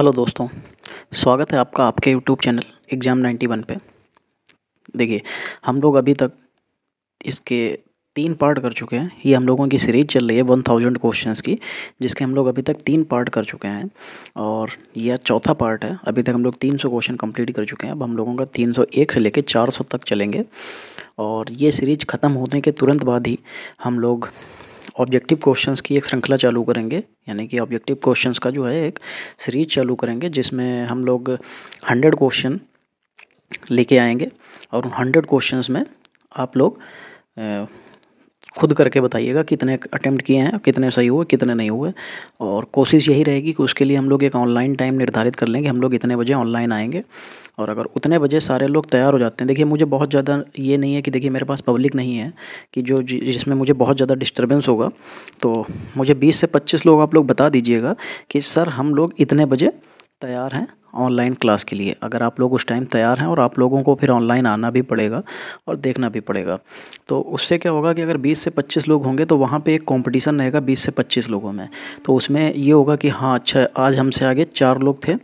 hello दोस्तों स्वागत है आपका आपके YouTube channel exam ninety one पे देखिए हम लोग अभी तक इसके तीन पार्ट कर चुके हैं ये हम लोगों की सीरीज चल रही है वन थाउजेंड क्वेश्चन की जिसके हम लोग अभी तक तीन पार्ट कर चुके हैं और यह चौथा पार्ट है अभी तक हम लोग तीन सौ क्वेश्चन कम्प्लीट कर चुके हैं अब हम लोगों का तीन सौ एक से लेकर चार सौ तक चलेंगे और ये सीरीज ख़त्म होने के तुरंत बाद ही हम लोग ऑब्जेक्टिव क्वेश्चंस की एक श्रृंखला चालू करेंगे यानी कि ऑब्जेक्टिव क्वेश्चंस का जो है एक सीरीज चालू करेंगे जिसमें हम लोग हंड्रेड क्वेश्चन लेके आएंगे और उन हंड्रेड क्वेश्चंस में आप लोग खुद करके बताइएगा कितने अटैम्प्ट किए हैं कितने सही हुए कितने नहीं हुए और कोशिश यही रहेगी कि उसके लिए हम लोग एक ऑनलाइन टाइम निर्धारित कर लेंगे हम लोग इतने बजे ऑनलाइन आएंगे और अगर उतने बजे सारे लोग तैयार हो जाते हैं देखिए मुझे बहुत ज़्यादा ये नहीं है कि देखिए मेरे पास पब्लिक नहीं है कि जो जिसमें मुझे बहुत ज़्यादा डिस्टर्बेंस होगा तो मुझे 20 से 25 लोग आप लोग बता दीजिएगा कि सर हम लोग इतने बजे तैयार हैं ऑनलाइन क्लास के लिए अगर आप लोग उस टाइम तैयार हैं और आप लोगों को फिर ऑनलाइन आना भी पड़ेगा और देखना भी पड़ेगा तो उससे क्या होगा कि अगर 20 से 25 लोग होंगे तो वहाँ पे एक कंपटीशन रहेगा 20 से 25 लोगों में तो उसमें ये होगा कि हाँ अच्छा आज हमसे आगे चार लोग थे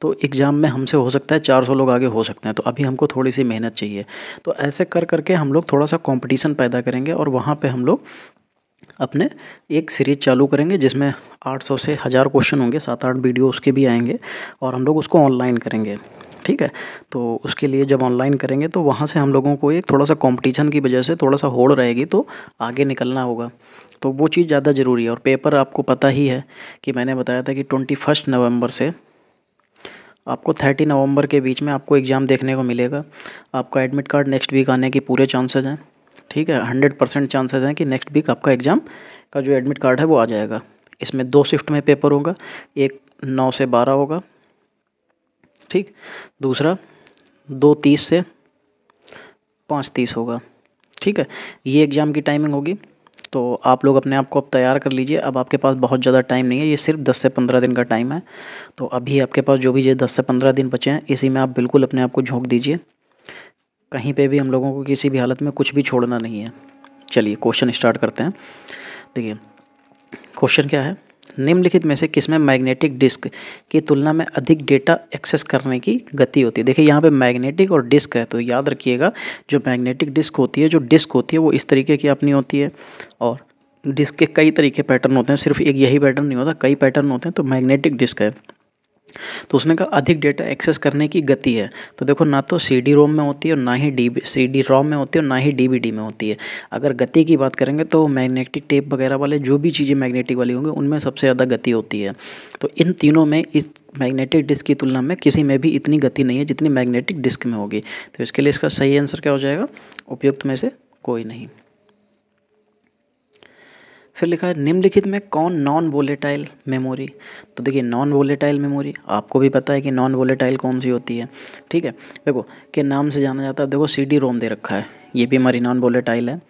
तो एग्ज़ाम में हमसे हो सकता है 400 लोग आगे हो सकते हैं तो अभी हमको थोड़ी सी मेहनत चाहिए तो ऐसे कर करके हम लोग थोड़ा सा कंपटीशन पैदा करेंगे और वहाँ पे हम लोग अपने एक सीरीज चालू करेंगे जिसमें 800 से हज़ार क्वेश्चन होंगे सात आठ वीडियो उसके भी आएंगे और हम लोग उसको ऑनलाइन करेंगे ठीक है तो उसके लिए जब ऑनलाइन करेंगे तो वहाँ से हम लोगों को एक थोड़ा सा कंपटीशन की वजह से थोड़ा सा होड़ रहेगी तो आगे निकलना होगा तो वो चीज़ ज़्यादा ज़रूरी है और पेपर आपको पता ही है कि मैंने बताया था कि ट्वेंटी फर्स्ट नवम्बर से आपको थर्टी नवंबर के बीच में आपको एग्ज़ाम देखने को मिलेगा आपका एडमिट कार्ड नेक्स्ट वीक आने के पूरे चांसेज हैं ठीक है हंड्रेड परसेंट चांसेज हैं कि नेक्स्ट वीक आपका एग्ज़ाम का जो एडमिट कार्ड है वो आ जाएगा इसमें दो शिफ्ट में पेपर होगा एक नौ से बारह होगा ठीक दूसरा दो तीस से पाँच तीस होगा ठीक है ये एग्ज़ाम की टाइमिंग होगी तो आप लोग अपने आप को अब तैयार कर लीजिए अब आपके पास बहुत ज़्यादा टाइम नहीं है ये सिर्फ 10 से 15 दिन का टाइम है तो अभी आपके पास जो भी ये 10 से 15 दिन बचे हैं इसी में आप बिल्कुल अपने आप को झोंक दीजिए कहीं पे भी हम लोगों को किसी भी हालत में कुछ भी छोड़ना नहीं है चलिए क्वेश्चन स्टार्ट करते हैं देखिए क्वेश्चन क्या है निम्नलिखित में से किसमें मैग्नेटिक डिस्क की तुलना में अधिक डेटा एक्सेस करने की गति होती है देखिए यहाँ पे मैग्नेटिक और डिस्क है तो याद रखिएगा जो मैग्नेटिक डिस्क होती है जो डिस्क होती है वो इस तरीके की अपनी होती है और डिस्क के कई तरीके पैटर्न होते हैं सिर्फ एक यही पैटर्न नहीं होता कई पैटर्न होते हैं तो मैग्नेटिक डिस्क है तो उसने कहा अधिक डेटा एक्सेस करने की गति है तो देखो ना तो सी डी रोम में होती है और ना ही डी सी डी रोम में होती है और ना ही डी बी डी में होती है अगर गति की बात करेंगे तो मैग्नेटिक टेप वगैरह वाले जो भी चीज़ें मैग्नेटिक वाली होंगी उनमें सबसे ज़्यादा गति होती है तो इन तीनों में इस मैग्नेटिक डिस्क की तुलना में किसी में भी इतनी गति नहीं है जितनी मैग्नेटिक डिस्क में होगी तो इसके लिए इसका सही आंसर क्या हो जाएगा उपयुक्त में से कोई नहीं फिर लिखा है निम्नलिखित में कौन नॉन वोलेटाइल मेमोरी तो देखिए नॉन वोलेटाइल मेमोरी आपको भी पता है कि नॉन वोलेटाइल कौन सी होती है ठीक है देखो के नाम से जाना जाता है देखो सी डी रोम दे रखा है ये भी हमारी नॉन वोलेटाइल है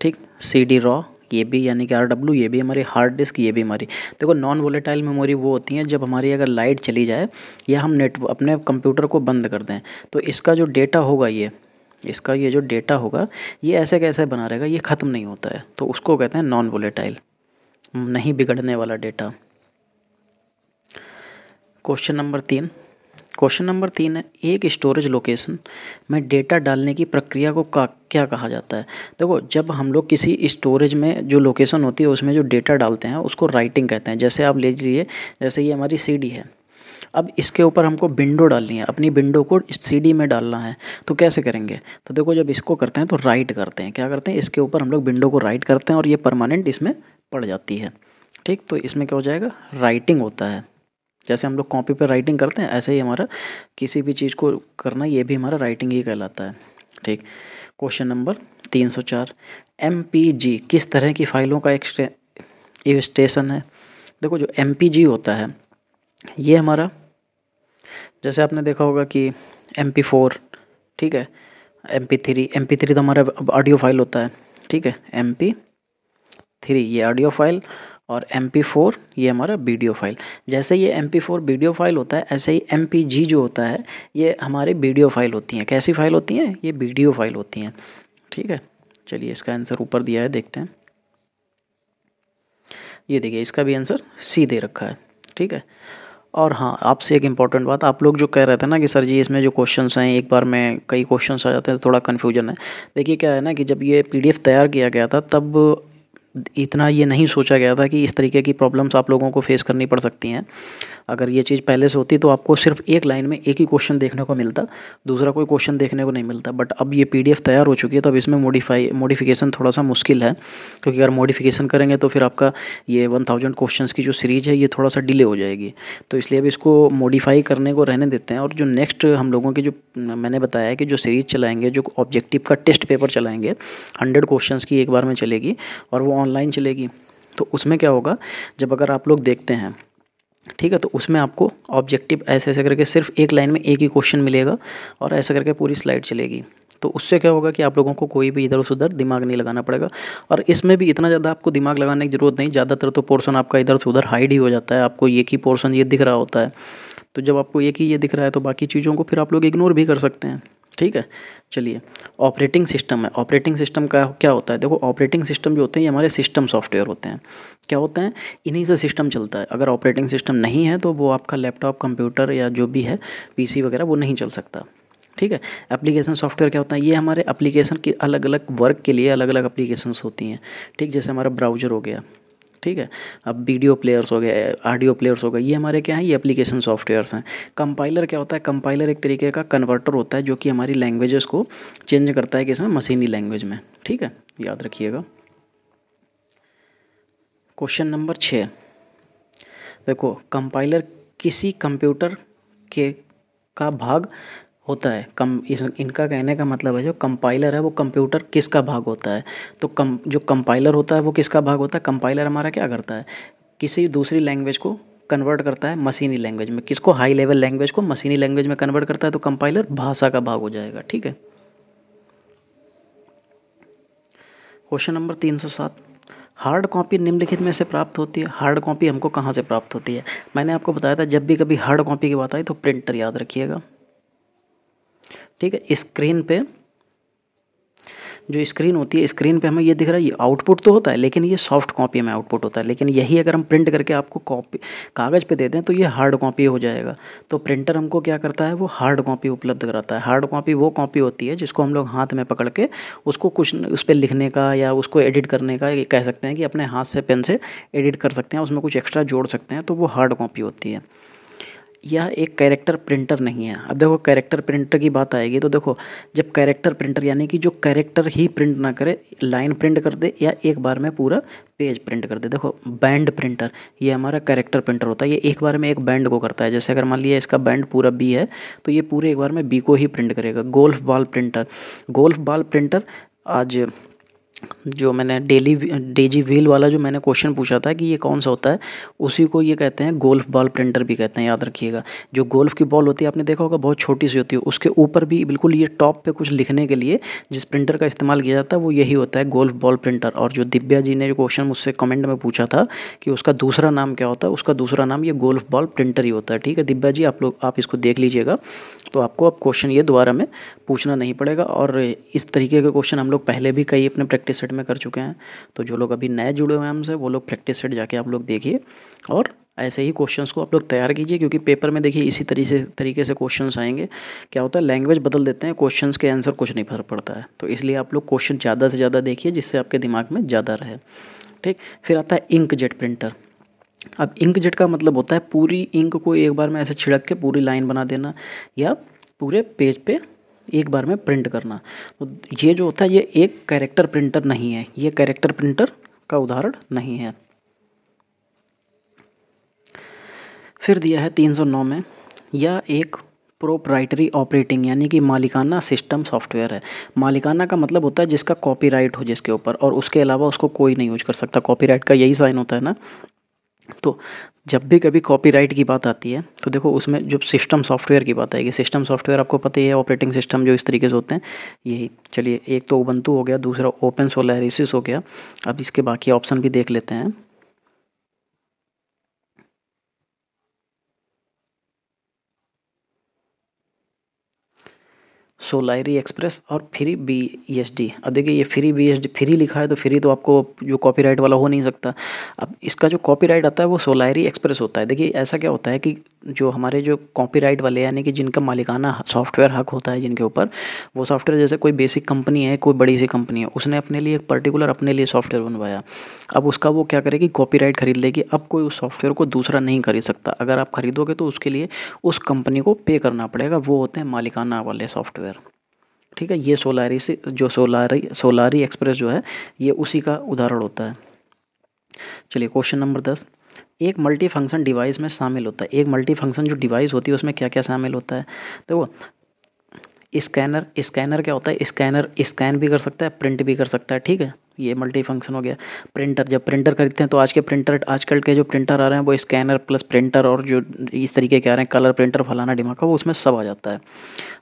ठीक सी डी रॉ ये भी यानी कि आर डब्ल्यू ये भी हमारी हार्ड डिस्क ये भी हमारी देखो नॉन वोलेटाइल मेमोरी वो होती हैं जब हमारी अगर लाइट चली जाए या हम नेट अपने कंप्यूटर को बंद कर दें तो इसका जो डेटा होगा ये इसका ये जो डेटा होगा ये ऐसे कैसे बना रहेगा ये ख़त्म नहीं होता है तो उसको कहते हैं नॉन वोलेटाइल नहीं बिगड़ने वाला डेटा क्वेश्चन नंबर तीन क्वेश्चन नंबर तीन है एक स्टोरेज लोकेशन में डेटा डालने की प्रक्रिया को का, क्या कहा जाता है देखो जब हम लोग किसी स्टोरेज में जो लोकेशन होती है उसमें जो डेटा डालते हैं उसको राइटिंग कहते हैं जैसे आप ले लीजिए जैसे ये हमारी सीडी है अब इसके ऊपर हमको विंडो डालनी है अपनी विंडो को सी में डालना है तो कैसे करेंगे तो देखो जब इसको करते हैं तो राइट करते हैं क्या करते हैं इसके ऊपर हम लोग विंडो को राइट करते हैं और ये परमानेंट इसमें पड़ जाती है ठीक तो इसमें क्या हो जाएगा राइटिंग होता है जैसे हम लोग कॉपी पर राइटिंग करते हैं ऐसे ही हमारा किसी भी चीज़ को करना ये भी हमारा राइटिंग ही कहलाता है ठीक क्वेश्चन नंबर तीन सौ चार एम पी जी किस तरह की फ़ाइलों का एक स्टेशन है देखो जो एम पी जी होता है ये हमारा जैसे आपने देखा होगा कि एम पी फोर ठीक है M P three M P three तो हमारा ऑडियो फाइल होता है ठीक है एम पी थ्री ये ऑडियो फाइल और एम पी फोर ये हमारा वीडियो फाइल जैसे ये M P four video file होता है ऐसे ही एम पी जी जो होता है ये हमारी वीडियो फाइल होती हैं कैसी फाइल होती हैं ये वीडियो फाइल होती हैं ठीक है चलिए इसका आंसर ऊपर दिया है देखते हैं ये देखिए इसका भी आंसर सी दे रखा है ठीक है और हाँ आपसे एक इम्पॉर्टेंट बात आप लोग जो कह रहे थे ना कि सर जी इसमें जो क्वेश्चंस हैं एक बार में कई क्वेश्चंस आ जाते हैं तो थोड़ा कन्फ्यूजन है देखिए क्या है ना कि जब ये पीडीएफ तैयार किया गया था तब इतना ये नहीं सोचा गया था कि इस तरीके की प्रॉब्लम्स आप लोगों को फेस करनी पड़ सकती हैं अगर ये चीज़ पहले से होती तो आपको सिर्फ एक लाइन में एक ही क्वेश्चन देखने को मिलता दूसरा कोई क्वेश्चन देखने को नहीं मिलता बट अब ये पी तैयार हो चुकी है तो अब इसमें मोडिफाई मॉडिफिकेशन थोड़ा सा मुश्किल है क्योंकि अगर मॉडिफिकेशन करेंगे तो फिर आपका ये वन थाउजेंड क्वेश्चन की जो सीरीज़ है ये थोड़ा सा डिले हो जाएगी तो इसलिए अब इसको मॉडिफाई करने को रहने देते हैं और जो नेक्स्ट हम लोगों की जो मैंने बताया कि जो सीरीज़ चलाएंगे जो ऑब्जेक्टिव का टेस्ट पेपर चलाएंगे हंड्रेड क्वेश्चन की एक बार में चलेगी और वो ऑनलाइन चलेगी तो उसमें क्या होगा जब अगर आप लोग देखते हैं ठीक है तो उसमें आपको ऑब्जेक्टिव ऐसे ऐसे करके सिर्फ एक लाइन में एक ही क्वेश्चन मिलेगा और ऐसे करके पूरी स्लाइड चलेगी तो उससे क्या होगा कि आप लोगों को कोई भी इधर उधर दिमाग नहीं लगाना पड़ेगा और इसमें भी इतना ज़्यादा आपको दिमाग लगाने की ज़रूरत नहीं ज़्यादातर तो पोर्सन आपका इधर से उधर हाइड ही हो जाता है आपको एक ही पोर्सन ये दिख रहा होता है तो जब आपको एक ही ये दिख रहा है तो बाकी चीज़ों को फिर आप लोग इग्नोर भी कर सकते हैं ठीक है चलिए ऑपरेटिंग सिस्टम है ऑपरेटिंग सिस्टम का क्या होता है देखो ऑपरेटिंग सिस्टम जो होते हैं ये हमारे सिस्टम सॉफ्टवेयर होते हैं क्या होते हैं इन्हीं से सिस्टम चलता है अगर ऑपरेटिंग सिस्टम नहीं है तो वो आपका लैपटॉप कंप्यूटर या जो भी है पीसी वगैरह वो नहीं चल सकता ठीक है एप्लीकेशन सॉफ्टवेयर क्या होता है ये हमारे एप्लीकेशन के अलग अलग वर्क के लिए अलग अलग एप्लीकेशंस होती हैं ठीक जैसे हमारा ब्राउज़र हो गया ठीक है अब वीडियो प्लेयर्स हो गए ऑडियो प्लेयर्स हो गए ये हमारे क्या हैं ये एप्लीकेशन सॉफ्टवेयर्स हैं कंपाइलर क्या होता है कंपाइलर एक तरीके का कन्वर्टर होता है जो कि हमारी लैंग्वेजेस को चेंज करता है कि इसमें मशीनी लैंग्वेज में ठीक है याद रखिएगा क्वेश्चन नंबर छः देखो कंपाइलर किसी कंप्यूटर के का भाग होता है कम इस इनका कहने का मतलब है जो कंपाइलर है वो कंप्यूटर किसका भाग होता है तो कम जो कंपाइलर होता है वो किसका भाग होता है कंपाइलर हमारा क्या करता है किसी दूसरी लैंग्वेज को कन्वर्ट करता है मशीनी लैंग्वेज में किसको हाई लेवल लैंग्वेज को मशीनी लैंग्वेज में कन्वर्ट करता है तो कंपाइलर भाषा का भाग हो जाएगा ठीक है क्वेश्चन नंबर तीन सौ सात हार्ड कॉपी निम्नलिखित में से प्राप्त होती है हार्ड कॉपी हमको कहाँ से प्राप्त होती है मैंने आपको बताया था जब भी कभी हार्ड कॉपी की बात आई तो प्रिंटर याद रखिएगा ठीक है स्क्रीन पे जो स्क्रीन होती है स्क्रीन पे हमें ये दिख रहा है ये आउटपुट तो होता है लेकिन ये सॉफ्ट कॉपी में आउटपुट होता है लेकिन यही अगर हम प्रिंट करके आपको कॉपी कागज़ पे दे दें तो ये हार्ड कॉपी हो जाएगा तो प्रिंटर हमको क्या करता है वो हार्ड कॉपी उपलब्ध कराता है हार्ड कॉपी वो कॉपी होती है जिसको हम लोग हाथ में पकड़ के उसको कुछ उस पर लिखने का या उसको एडिट करने का कह सकते हैं कि अपने हाथ से पेन से एडिट कर सकते हैं उसमें कुछ एक्स्ट्रा जोड़ सकते हैं तो वो हार्ड कॉपी होती है यह एक कैरेक्टर प्रिंटर नहीं है अब देखो कैरेक्टर प्रिंटर की बात आएगी तो देखो जब कैरेक्टर प्रिंटर यानी कि जो कैरेक्टर ही प्रिंट ना करे लाइन प्रिंट कर दे या एक बार में पूरा पेज प्रिंट कर दे देखो बैंड प्रिंटर ये हमारा कैरेक्टर प्रिंटर होता है ये एक बार में एक बैंड को करता है जैसे अगर मान लिया इसका बैंड पूरा बी है तो ये पूरे एक बार में बी को ही प्रिंट करेगा golf ball printer golf ball printer आज जो मैंने डेली डेजी व्हील वाला जो मैंने क्वेश्चन पूछा था कि ये कौन सा होता है उसी को ये कहते हैं गोल्फ बॉल प्रिंटर भी कहते हैं याद रखिएगा जो गोल्फ की बॉल होती है आपने देखा होगा बहुत छोटी सी होती है उसके ऊपर भी बिल्कुल ये टॉप पे कुछ लिखने के लिए जिस प्रिंटर का इस्तेमाल किया जाता है वो यही होता है गोल्फ बॉल प्रिंटर और जो दिव्या जी ने जो क्वेश्चन मुझसे कमेंट में पूछा था कि उसका दूसरा नाम क्या होता है उसका दूसरा नाम ये गोल्फ बॉल प्रिंटर ही होता है ठीक है दिव्या जी आप लोग आप इसको देख लीजिएगा तो आपको अब क्वेश्चन ये दोबारा में पूछना नहीं पड़ेगा और इस तरीके के क्वेश्चन हम लोग पहले भी कई अपने प्रैक्टिस प्रैक्टिस सेट में कर चुके हैं तो जो लोग अभी नए जुड़े हुए हैं हमसे वो लोग प्रैक्टिस सेट जाके आप लोग देखिए और ऐसे ही क्वेश्चंस को आप लोग तैयार कीजिए क्योंकि पेपर में देखिए इसी तरीके से तरीके से क्वेश्चंस आएंगे क्या होता है लैंग्वेज बदल देते हैं क्वेश्चंस के आंसर कुछ नहीं फर्क पड़ता है तो इसलिए आप लोग क्वेश्चन ज़्यादा से ज़्यादा देखिए जिससे आपके दिमाग में ज़्यादा रहे ठीक फिर आता है इंक जेट प्रिंटर अब इंक जेट का मतलब होता है पूरी इंक को एक बार में ऐसे छिड़क के पूरी लाइन बना देना या पूरे पेज पे एक बार में प्रिंट करना तो ये जो होता है ये एक कैरेक्टर प्रिंटर नहीं है ये कैरेक्टर प्रिंटर का उदाहरण नहीं है फिर दिया है 309 में या एक प्रोपराइटरी ऑपरेटिंग यानी कि मालिकाना सिस्टम सॉफ्टवेयर है मालिकाना का मतलब होता है जिसका कॉपीराइट हो जिसके ऊपर और उसके अलावा उसको कोई नहीं यूज कर सकता कॉपीराइट का यही साइन होता है ना तो जब भी कभी कॉपीराइट की बात आती है तो देखो उसमें जो सिस्टम सॉफ्टवेयर की बात आएगी सिस्टम सॉफ्टवेयर आपको पता ही है ऑपरेटिंग सिस्टम जो इस तरीके से होते हैं यही चलिए एक तो ओबंतु हो गया दूसरा ओपन सोलहरिसिस हो गया अब इसके बाकी ऑप्शन भी देख लेते हैं सोलाइरी एक्सप्रेस और फ्री बी एस डी अब देखिए ये free B S D free लिखा है तो फ्री तो आपको जो कॉपीराइट वाला हो नहीं सकता अब इसका जो कॉपीराइट आता है वो सोलाइरी एक्सप्रेस होता है देखिए ऐसा क्या होता है कि जो हमारे जो कॉपीराइट वाले यानी कि जिनका मालिकाना सॉफ्टवेयर हक होता है जिनके ऊपर वो सॉफ्टवेयर जैसे कोई बेसिक कंपनी है कोई बड़ी सी कंपनी है उसने अपने लिए एक पर्टिकुलर अपने लिए सॉफ्टवेयर बनवाया अब उसका वो क्या करेगी कॉपीराइट खरीद लेगी अब कोई उस सॉफ्टवेयर को दूसरा नहीं खरीद सकता अगर आप खरीदोगे तो उसके लिए उस कंपनी को पे करना पड़ेगा वो होते हैं मालिकाना वाले सॉफ्टवेयर ठीक है ये सोलारी से जो सोलारी सोलारी एक्सप्रेस जो है ये उसी का उदाहरण होता है चलिए क्वेश्चन नंबर दस एक मल्टी फंक्शन डिवाइस में शामिल होता है एक मल्टी फंक्शन जो डिवाइस होती है उसमें क्या क्या शामिल होता है देखो स्कैनर स्कैनर क्या होता है स्कैनर स्कैन भी कर सकता है प्रिंट भी कर सकता है ठीक है ये मल्टी फंक्शन हो गया प्रिंटर जब प्रिंटर खरीदते हैं तो आज के प्रिंटर आजकल के जो प्रिंटर आ रहे हैं वो स्कैनर प्लस प्रिंटर और जो इस तरीके के आ रहे हैं कलर प्रिंटर फलाना डिमाका वो उसमें सब आ जाता है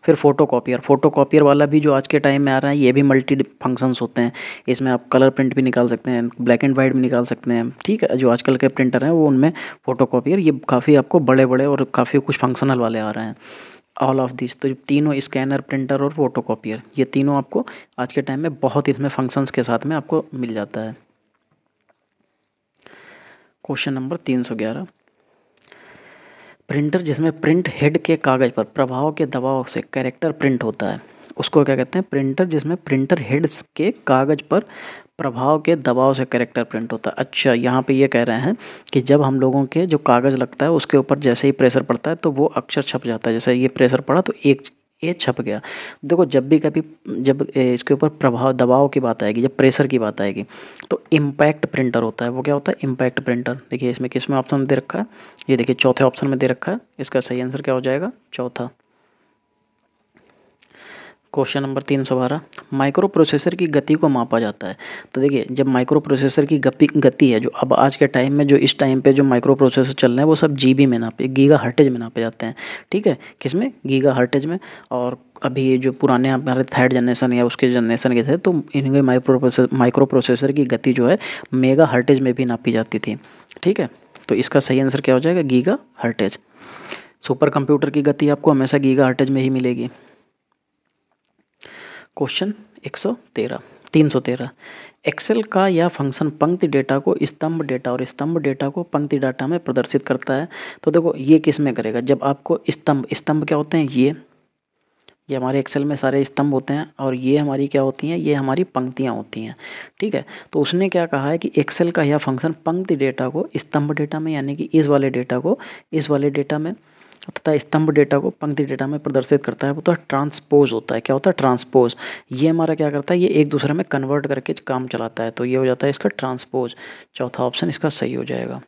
फिर फोटो कॉपियर फोटो कॉपियर वाला भी जो आज के टाइम में आ रहा है ये भी मल्टी फंक्शंस होते हैं इसमें आप कलर प्रिंट भी निकाल सकते हैं ब्लैक एंड वाइट भी निकाल सकते हैं ठीक है जो आजकल के प्रिंटर हैं वो उनमें फोटो कॉपियर ये काफ़ी आपको बड़े बड़े और काफ़ी कुछ फंक्शनल वाले आ रहे हैं ऑल ऑफ दिस तो तीनों स्कैनर प्रिंटर और फोटोकॉपियर ये तीनों आपको आज के टाइम में बहुत इसमें फंक्शंस के साथ में आपको मिल जाता है क्वेश्चन नंबर तीन सौ ग्यारह प्रिंटर जिसमें प्रिंट हेड के कागज़ पर प्रभाव के दबाव से कैरेक्टर प्रिंट होता है उसको क्या कहते हैं प्रिंटर जिसमें प्रिंटर हेड्स के कागज़ पर प्रभाव के दबाव से करेक्टर प्रिंट होता है अच्छा यहाँ पे ये यह कह रहे हैं कि जब हम लोगों के जो कागज़ लगता है उसके ऊपर जैसे ही प्रेशर पड़ता है तो वो अक्षर छप जाता है जैसे ये प्रेशर पड़ा तो एक ये छप गया देखो जब भी कभी जब इसके ऊपर प्रभाव दबाव की बात आएगी जब प्रेशर की बात आएगी तो इम्पैक्ट प्रिंटर होता है वो क्या होता है इम्पैक्ट प्रिंटर देखिए इसमें किस में ऑप्शन में दे रखा है ये देखिए चौथे ऑप्शन में दे रखा है इसका सही आंसर क्या हो जाएगा चौथा क्वेश्चन नंबर तीन सौ बारह माइक्रो प्रोसेसर की गति को मापा जाता है तो देखिए जब माइक्रो प्रोसेसर की गति गति है जो अब आज के टाइम में जो इस टाइम पे जो माइक्रो प्रोसेसर चल रहे हैं वो सब जीबी में नापे गीगा हर्टेज में नापे जाते हैं ठीक है किसमें गीगा हर्टेज में और अभी जो पुराने हमारे थर्ड जनरेशन या उसके जनरेशन के थे तो इनके माइक्रो प्रोसेसर माइक्रो प्रोसेसर की गति जो है मेगा हर्टेज में भी नापी जाती थी ठीक है तो इसका सही आंसर क्या हो जाएगा गीगा हर्टेज सुपर कंप्यूटर की गति आपको हमेशा गीगा हर्टेज में ही मिलेगी क्वेश्चन 113 313 एक्सेल का यह फंक्शन पंक्ति डेटा को स्तंभ डेटा और स्तंभ डेटा को पंक्ति डाटा में प्रदर्शित करता है तो देखो ये किस में करेगा जब आपको स्तंभ स्तंभ क्या होते हैं ये ये हमारे एक्सेल में सारे स्तंभ होते हैं और ये हमारी क्या होती हैं ये हमारी पंक्तियाँ होती हैं ठीक है तो उसने क्या कहा है कि एक्सेल का यह फंक्शन पंक्ति डेटा को स्तंभ डेटा में यानी कि इस वाले डेटा को इस वाले डेटा में तथा स्तंभ डेटा को पंक्ति डेटा में प्रदर्शित करता है वो तो ट्रांसपोज होता है क्या होता है ट्रांसपोज ये हमारा क्या करता है ये एक दूसरे में कन्वर्ट करके काम चलाता है तो ये हो जाता है इसका ट्रांसपोज चौथा ऑप्शन इसका सही हो जाएगा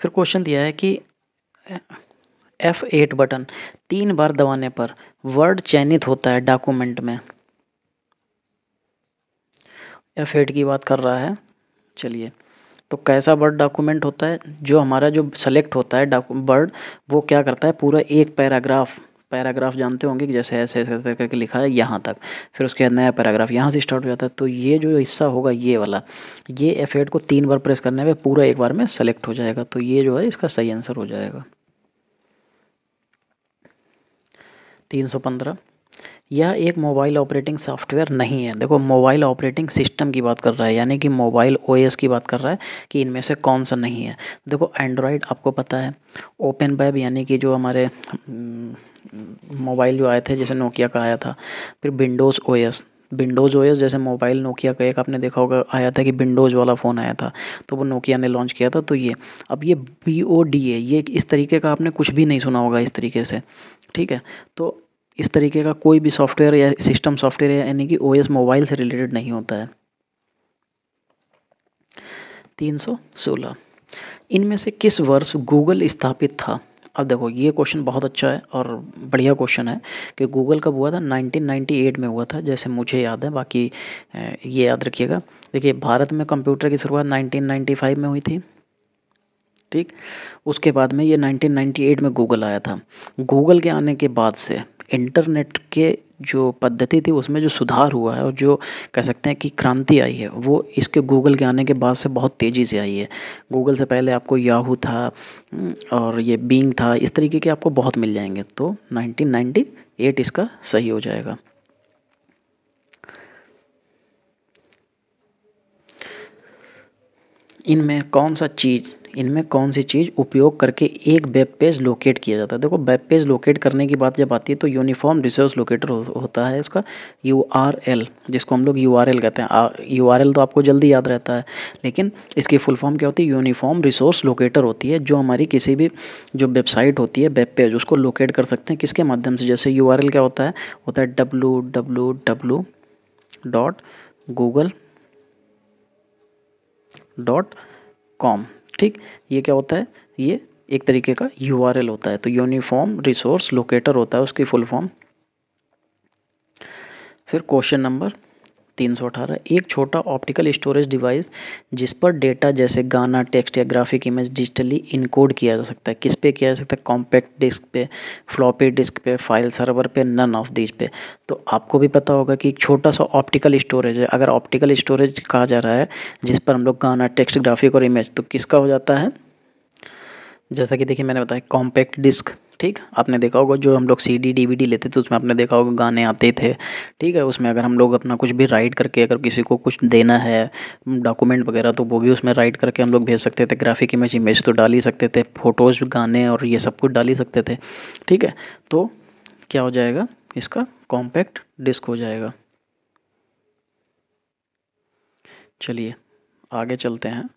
फिर क्वेश्चन दिया है कि एफ एट बटन तीन बार दबाने पर वर्ड चयनित होता है डॉक्यूमेंट में एफ एट की बात कर रहा है चलिए तो कैसा बर्ड डॉक्यूमेंट होता है जो हमारा जो सेलेक्ट होता है बर्ड वो क्या करता है पूरा एक पैराग्राफ पैराग्राफ जानते होंगे कि जैसे ऐसे ऐसे करके लिखा है यहाँ तक फिर उसके बाद नया पैराग्राफ यहाँ से स्टार्ट हो जाता है तो ये जो हिस्सा होगा ये वाला ये एफ को तीन बार प्रेस करने में पूरा एक बार में सेलेक्ट हो जाएगा तो ये जो है इसका सही आंसर हो जाएगा तीन सौ पंद्रह यह एक मोबाइल ऑपरेटिंग सॉफ्टवेयर नहीं है देखो मोबाइल ऑपरेटिंग सिस्टम की बात कर रहा है यानी कि मोबाइल ओएस की बात कर रहा है कि इनमें से कौन सा नहीं है देखो एंड्रॉयड आपको पता है ओपन वेब यानी कि जो हमारे मोबाइल हम्म, जो आए थे जैसे नोकिया का आया था फिर विंडोज़ ओ विंडोज़ ओएस जैसे मोबाइल नोकिया का एक आपने देखा होगा आया था कि विंडोज़ वाला फ़ोन आया था तो वो नोकिया ने लॉन्च किया था तो ये अब ये बी ओ डी ए ये इस तरीके का आपने कुछ भी नहीं सुना होगा इस तरीके से ठीक है तो इस तरीके का कोई भी सॉफ्टवेयर या सिस्टम सॉफ्टवेयर या यानी कि ओएस मोबाइल से रिलेटेड नहीं होता है तीन सौ सोलह इनमें से किस वर्ष गूगल स्थापित था अब देखो ये क्वेश्चन बहुत अच्छा है और बढ़िया क्वेश्चन है कि गूगल कब हुआ था 1998 में हुआ था जैसे मुझे याद है बाकी ये याद रखिएगा देखिए भारत में कंप्यूटर की शुरुआत 1995 में हुई थी ठीक उसके बाद में ये 1998 में गूगल आया था गूगल के आने के बाद से इंटरनेट के जो पद्धति थी उसमें जो सुधार हुआ है और जो कह सकते हैं कि क्रांति आई है वो इसके गूगल के आने के बाद से बहुत तेज़ी से आई है गूगल से पहले आपको याहू था और ये बींग था इस तरीके के आपको बहुत मिल जाएंगे तो 1998 इसका सही हो जाएगा इनमें कौन सा चीज़ इनमें कौन सी चीज़ उपयोग करके एक वेब पेज लोकेट किया जाता है देखो वेब पेज लोकेट करने की बात जब आती है तो यूनिफॉर्म रिसोर्स लोकेटर होता है इसका यू जिसको हम लोग यू कहते हैं यू तो आपको जल्दी याद रहता है लेकिन इसकी फुल फॉर्म क्या होती है यूनिफॉर्म रिसोर्स लोकेटर होती है जो हमारी किसी भी जो वेबसाइट होती है वेब पेज उसको लोकेट कर सकते हैं किसके माध्यम से जैसे यू क्या होता है होता है W W W dot Google dot com ठीक ये क्या होता है ये एक तरीके का यू होता है तो यूनिफॉर्म रिसोर्स लोकेटर होता है उसकी फुल फॉर्म फिर क्वेश्चन नंबर तीन सौ अठारह एक छोटा ऑप्टिकल स्टोरेज डिवाइस जिस पर डेटा जैसे गाना टेक्स्ट या ग्राफिक इमेज डिजिटली इनकोड किया जा सकता है किस पे किया जा सकता है कॉम्पैक्ट डिस्क पे फ्लॉपी डिस्क पे फाइल सर्वर पे नन ऑफ दीज पे तो आपको भी पता होगा कि एक छोटा सा ऑप्टिकल स्टोरेज है अगर ऑप्टिकल स्टोरेज कहा जा रहा है जिस पर हम लोग गाना टेक्स्ट ग्राफिक और इमेज तो किसका हो जाता है जैसा कि देखिए मैंने बताया कॉम्पैक्ट डिस्क ठीक आपने देखा होगा जो हम लोग C D D V D लेते थे उसमें आपने देखा होगा गाने आते थे ठीक है उसमें अगर हम लोग अपना कुछ भी राइट करके अगर किसी को कुछ देना है डॉक्यूमेंट वगैरह तो वो भी उसमें राइट करके हम लोग भेज सकते थे ग्राफिक इमेज इमेज तो डाल ही सकते थे फ़ोटोज़ गाने और ये सब कुछ डाल ही सकते थे ठीक है तो क्या हो जाएगा इसका कॉम्पैक्ट डिस्क हो जाएगा चलिए आगे चलते हैं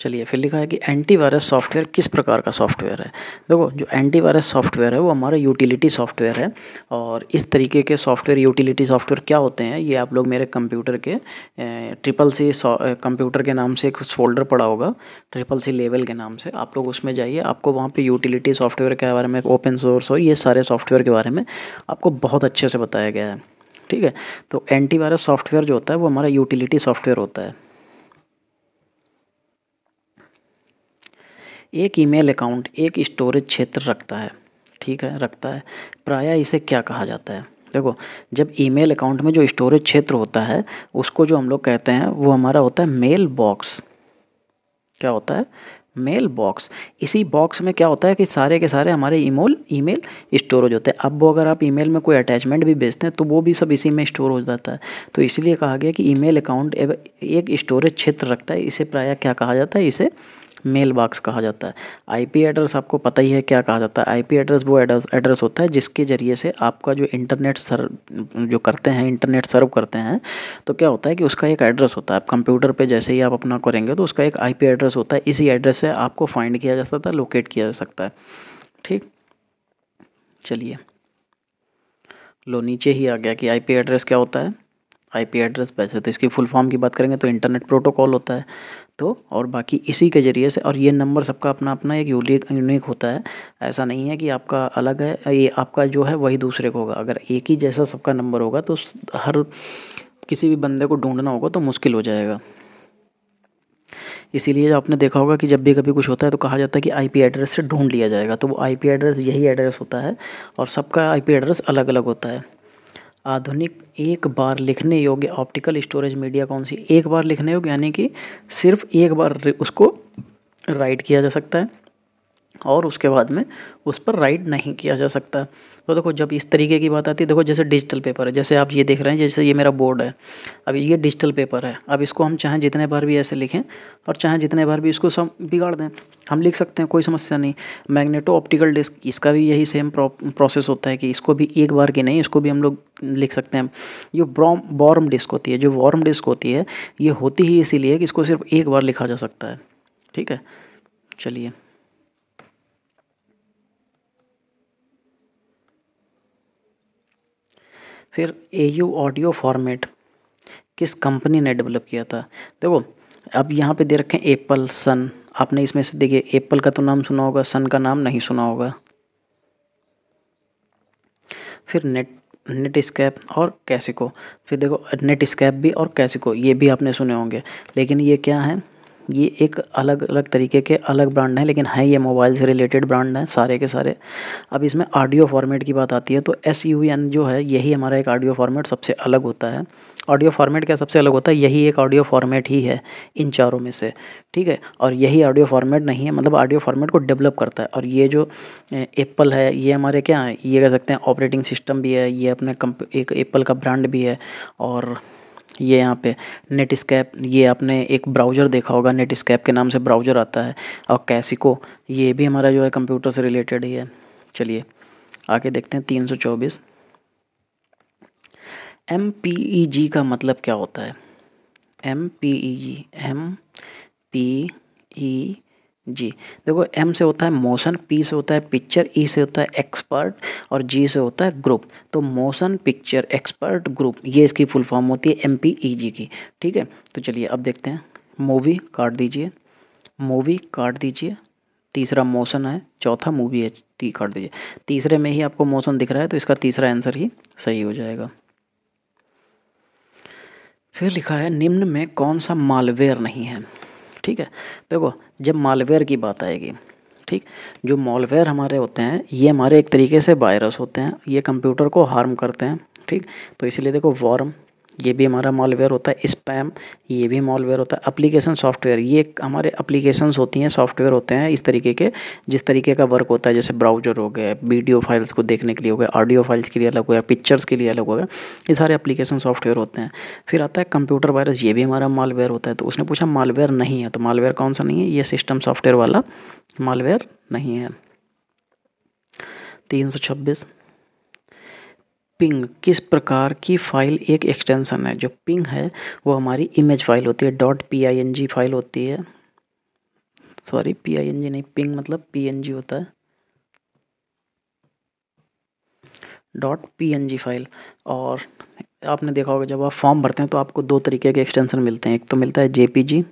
चलिए फिर लिखा है कि एंटीवायरस सॉफ्टवेयर किस प्रकार का सॉफ्टवेयर है देखो जो एंटीवायरस सॉफ्टवेयर है वो हमारा यूटिलिटी सॉफ्टवेयर है और इस तरीके के सॉफ्टवेयर यूटिलिटी सॉफ्टवेयर क्या होते हैं ये आप लोग मेरे कंप्यूटर के ट्रिपल सी कंप्यूटर के नाम से एक फोल्डर पड़ा होगा ट्रिपल सी लेवल के नाम से आप लोग उसमें जाइए आपको वहाँ पर यूटिलिटी सॉफ्टवेयर के बारे में ओपन सोर्स हो ये सारे सॉफ्टवेयर के बारे में आपको बहुत अच्छे से बताया गया है ठीक है तो एंटीवायरस सॉफ्टवेयर जो होता है वो हमारा यूटिलिटी सॉफ्टवेयर होता है एक ईमेल अकाउंट एक स्टोरेज क्षेत्र रखता है ठीक है रखता है प्रायः इसे क्या कहा जाता है देखो जब ईमेल अकाउंट में जो स्टोरेज क्षेत्र होता है उसको जो हम लोग कहते हैं वो हमारा होता है मेल बॉक्स क्या होता है मेल बॉक्स इसी बॉक्स में क्या होता है कि सारे के सारे हमारे ईमोल ईमेल स्टोरेज होते हैं अब वो अगर आप ईमेल में कोई अटैचमेंट भी भेजते हैं तो वो भी सब इसी में स्टोर हो जाता है तो इसलिए कहा गया कि ईमेल अकाउंट एक स्टोरेज क्षेत्र रखता है इसे प्रायः क्या कहा जाता है इसे मेल बॉक्स कहा जाता है आईपी एड्रेस आपको पता ही है क्या कहा जाता है आईपी एड्रेस वो एड्रेस होता है जिसके ज़रिए से आपका जो इंटरनेट सर जो करते हैं इंटरनेट सर्व करते हैं तो क्या होता है कि उसका एक एड्रेस होता है आप कंप्यूटर पर जैसे ही आप अपना करेंगे तो उसका एक आई एड्रेस होता है इसी एड्रेस से आपको फाइंड किया जा सकता है लोकेट किया जा सकता है ठीक चलिए लो नीचे ही आ गया कि आईपी एड्रेस क्या होता है आईपी एड्रेस वैसे तो इसकी फुल फॉर्म की बात करेंगे तो इंटरनेट प्रोटोकॉल होता है तो और बाकी इसी के ज़रिए से और ये नंबर सबका अपना अपना एक यूनिक यूनिक होता है ऐसा नहीं है कि आपका अलग है ये आपका जो है वही दूसरे को होगा अगर एक ही जैसा सबका नंबर होगा तो हर किसी भी बंदे को ढूंढना होगा तो मुश्किल हो जाएगा इसीलिए आपने देखा होगा कि जब भी कभी कुछ होता है तो कहा जाता है कि आईपी एड्रेस से ढूंढ लिया जाएगा तो वो आईपी एड्रेस यही एड्रेस होता है और सबका आईपी एड्रेस अलग अलग होता है आधुनिक एक बार लिखने योग्य ऑप्टिकल स्टोरेज मीडिया कौन सी एक बार लिखने योग्य यानी कि सिर्फ एक बार उसको राइट किया जा सकता है और उसके बाद में उस पर राइड नहीं किया जा सकता तो देखो जब इस तरीके की बात आती है देखो जैसे डिजिटल पेपर है जैसे आप ये देख रहे हैं जैसे ये मेरा बोर्ड है अब ये डिजिटल पेपर है अब इसको हम चाहें जितने बार भी ऐसे लिखें और चाहें जितने बार भी इसको सब बिगाड़ दें हम लिख सकते हैं कोई समस्या नहीं मैग्नेटो ऑप्टिकल डिस्क इसका भी यही सेम प्रोसेस होता है कि इसको भी एक बार की नहीं इसको भी हम लोग लिख सकते हैं ये ब्रॉम वॉर्म डिस्क होती है जो वॉर्म डिस्क होती है ये होती ही इसीलिए कि इसको सिर्फ एक बार लिखा जा सकता है ठीक है चलिए फिर ए यू ऑडियो फॉर्मेट किस कंपनी ने डेवलप किया था देखो अब यहाँ पे दे रखें एप्पल सन आपने इसमें से देखिए एप्पल का तो नाम सुना होगा सन का नाम नहीं सुना होगा फिर नेट नेट स्कैप और कैसिको फिर देखो नेट स्कैप भी और कैसिको ये भी आपने सुने होंगे लेकिन ये क्या है ये एक अलग अलग तरीके के अलग ब्रांड हैं लेकिन हैं ये मोबाइल से रिलेटेड ब्रांड हैं सारे के सारे अब इसमें ऑडियो फॉर्मेट की बात आती है तो एस यू एन जो है यही हमारा एक ऑडियो फॉर्मेट सबसे अलग होता है ऑडियो फॉर्मेट क्या सबसे अलग होता है यही एक ऑडियो फॉर्मेट ही है इन चारों में से ठीक है और यही ऑडियो फॉर्मेट नहीं है मतलब ऑडियो फॉर्मेट को डेवलप करता है और ये जो एप्पल है ये हमारे क्या है ये कह सकते हैं ऑपरेटिंग सिस्टम भी है ये अपने एक एप्पल का ब्रांड भी है और ये यहाँ पे नेटस्कैप ये आपने एक ब्राउज़र देखा होगा नेटस्कैप के नाम से ब्राउज़र आता है और कैसिको ये भी हमारा जो है कंप्यूटर से रिलेटेड ही है चलिए आगे देखते हैं तीन सौ चौबीस एम पी ई जी का मतलब क्या होता है M P E G M P E G देखो एम से होता है मोशन पी से होता है पिक्चर ई e से होता है एक्सपर्ट और जी से होता है ग्रुप तो मोशन पिक्चर एक्सपर्ट ग्रुप ये इसकी फुल फॉर्म होती है एम पी ई जी की ठीक है तो चलिए अब देखते हैं मूवी काट दीजिए मूवी काट दीजिए तीसरा मोशन है चौथा मूवी है ती काट दीजिए तीसरे में ही आपको मोशन दिख रहा है तो इसका तीसरा आंसर ही सही हो जाएगा फिर लिखा है निम्न में कौन सा मालवेयर नहीं है ठीक है देखो जब मालवेयर की बात आएगी ठीक जो मॉलवेयर हमारे होते हैं ये हमारे एक तरीके से वायरस होते हैं ये कंप्यूटर को हार्म करते हैं ठीक तो इसीलिए देखो वॉर्म ये भी हमारा मॉलवेयर होता है स्पैम ये भी मॉलवेयर होता है अप्लीकेशन सॉफ्टवेयर ये हमारे अप्लीकेशंस होती हैं सॉफ्टवेयर होते हैं इस तरीके के जिस तरीके का वर्क होता है जैसे ब्राउजर हो गया वीडियो फाइल्स को देखने के लिए हो गया ऑडियो फाइल्स के लिए अलग हो गया पिक्चर्स के लिए अलग हो गया ये सारे अप्लीकेशन सॉफ्टवेयर होते हैं फिर आता है कंप्यूटर वायरस ये भी हमारा मालवेयर होता है तो उसने पूछा मालवेयर नहीं है तो मालवेयर कौन सा नहीं है ये सिस्टम सॉफ्टवेयर वाला मालवेयर नहीं है तीन सौ छब्बीस पिंग किस प्रकार की फ़ाइल एक एक्सटेंशन है जो पिंग है वो हमारी इमेज फाइल होती है dot P I N G file होती है sorry P I N G नहीं पिंग मतलब पी एन जी होता है dot P N G file और आपने देखा होगा जब आप फॉर्म भरते हैं तो आपको दो तरीके के एक्सटेंशन मिलते हैं एक तो मिलता है जे पी जी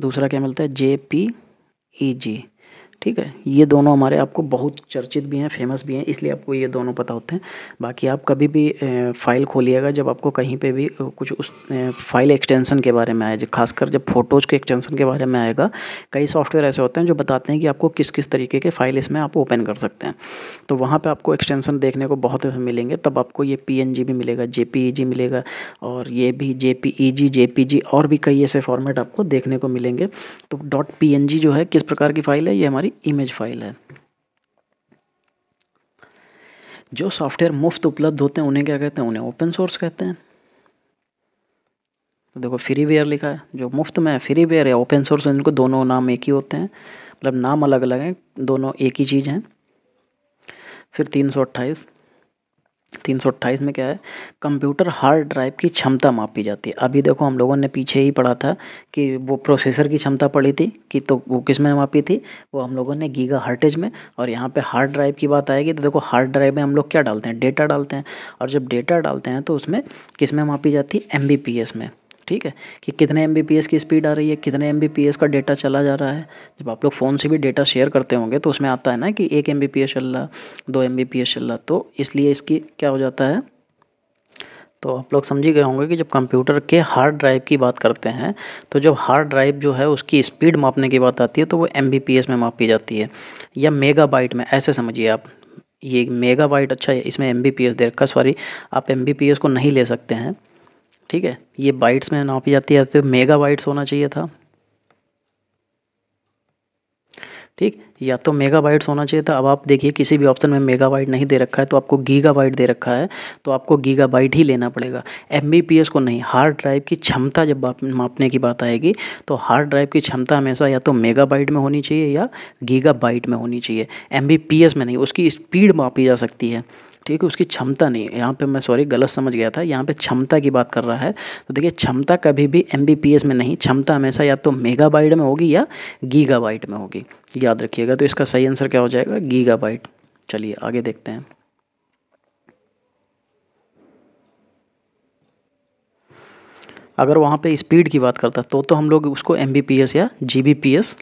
दूसरा क्या मिलता है जे पी ई जी ठीक है ये दोनों हमारे आपको बहुत चर्चित भी हैं फेमस भी हैं इसलिए आपको ये दोनों पता होते हैं बाकी आप कभी भी फाइल खोलिएगा जब आपको कहीं पे भी कुछ उस फाइल एक्सटेंशन के बारे में आए खासकर जब फ़ोटोज़ के एक्सटेंशन के बारे में आएगा कई सॉफ्टवेयर ऐसे होते हैं जो बताते हैं कि आपको किस किस तरीके के फ़ाइल इसमें आप ओपन कर सकते हैं तो वहाँ पर आपको एक्सटेंसन देखने को बहुत मिलेंगे तब आपको ये पी भी मिलेगा जे e मिलेगा और ये भी जे पी e और भी कई ऐसे फॉर्मेट आपको देखने को मिलेंगे तो डॉट जो है किस प्रकार की फ़ाइल है ये हमारी हमारी इमेज फाइल है जो सॉफ्टवेयर मुफ्त उपलब्ध होते हैं उन्हें क्या कहते हैं उन्हें ओपन सोर्स कहते हैं तो देखो फ्री वेयर लिखा है जो मुफ्त में है फ्री वेयर या ओपन सोर्स इनको दोनों नाम एक ही होते हैं मतलब नाम अलग अलग हैं दोनों एक ही चीज़ हैं फिर तीन सौ अट्ठाईस तीन सौ अट्ठाईस में क्या है कंप्यूटर हार्ड ड्राइव की क्षमता मापी जाती है अभी देखो हम लोगों ने पीछे ही पढ़ा था कि वो प्रोसेसर की क्षमता पड़ी थी कि तो वो किस में मापी थी वो हम लोगों ने गीगा हार्टेज में और यहाँ पे हार्ड ड्राइव की बात आएगी तो देखो हार्ड ड्राइव में हम लोग क्या डालते हैं डेटा डालते हैं और जब डेटा डालते हैं तो उसमें किस में मापी जाती है एम में ठीक है कि कितने एम की स्पीड आ रही है कितने एम का डेटा चला जा रहा है जब आप लोग फ़ोन से भी डेटा शेयर करते होंगे तो उसमें आता है ना कि एक एम चल रहा दो एम चल रहा तो इसलिए इसकी क्या हो जाता है तो आप लोग समझ गए होंगे कि जब कंप्यूटर के हार्ड ड्राइव की बात करते हैं तो जब हार्ड ड्राइव जो है उसकी स्पीड मापने की बात आती है तो वो एम में मापी जाती है या मेगा में ऐसे समझिए आप ये मेगाबाइट अच्छा है इसमें एम बी पी एस देर का सॉरी आप एम बी पी एस को नहीं ले सकते हैं ठीक है ये बाइट्स में नापी जाती है तो मेगा बाइट्स होना चाहिए था ठीक या तो मेगा बाइट्स होना चाहिए था अब आप देखिए किसी भी ऑप्शन में मेगा बाइट नहीं दे रखा है तो आपको गीगा बाइट दे रखा है तो आपको गीगा बाइट ही लेना पड़ेगा एम को नहीं हार्ड ड्राइव की क्षमता जब आप मापने की बात आएगी तो हार्ड ड्राइव की क्षमता हमेशा या तो मेगा बाइट में होनी चाहिए या गीगा बाइट में होनी चाहिए एम में नहीं उसकी स्पीड मापी जा सकती है ठीक है उसकी क्षमता नहीं यहाँ पे मैं सॉरी गलत समझ गया था यहाँ पे क्षमता की बात कर रहा है तो देखिए क्षमता कभी भी एम में नहीं क्षमता हमेशा या तो मेगा में होगी या गीगा में होगी याद रखिएगा तो इसका सही आंसर क्या हो जाएगा गीगा चलिए आगे देखते हैं अगर वहाँ पे स्पीड की बात करता तो तो हम लोग उसको एम या जी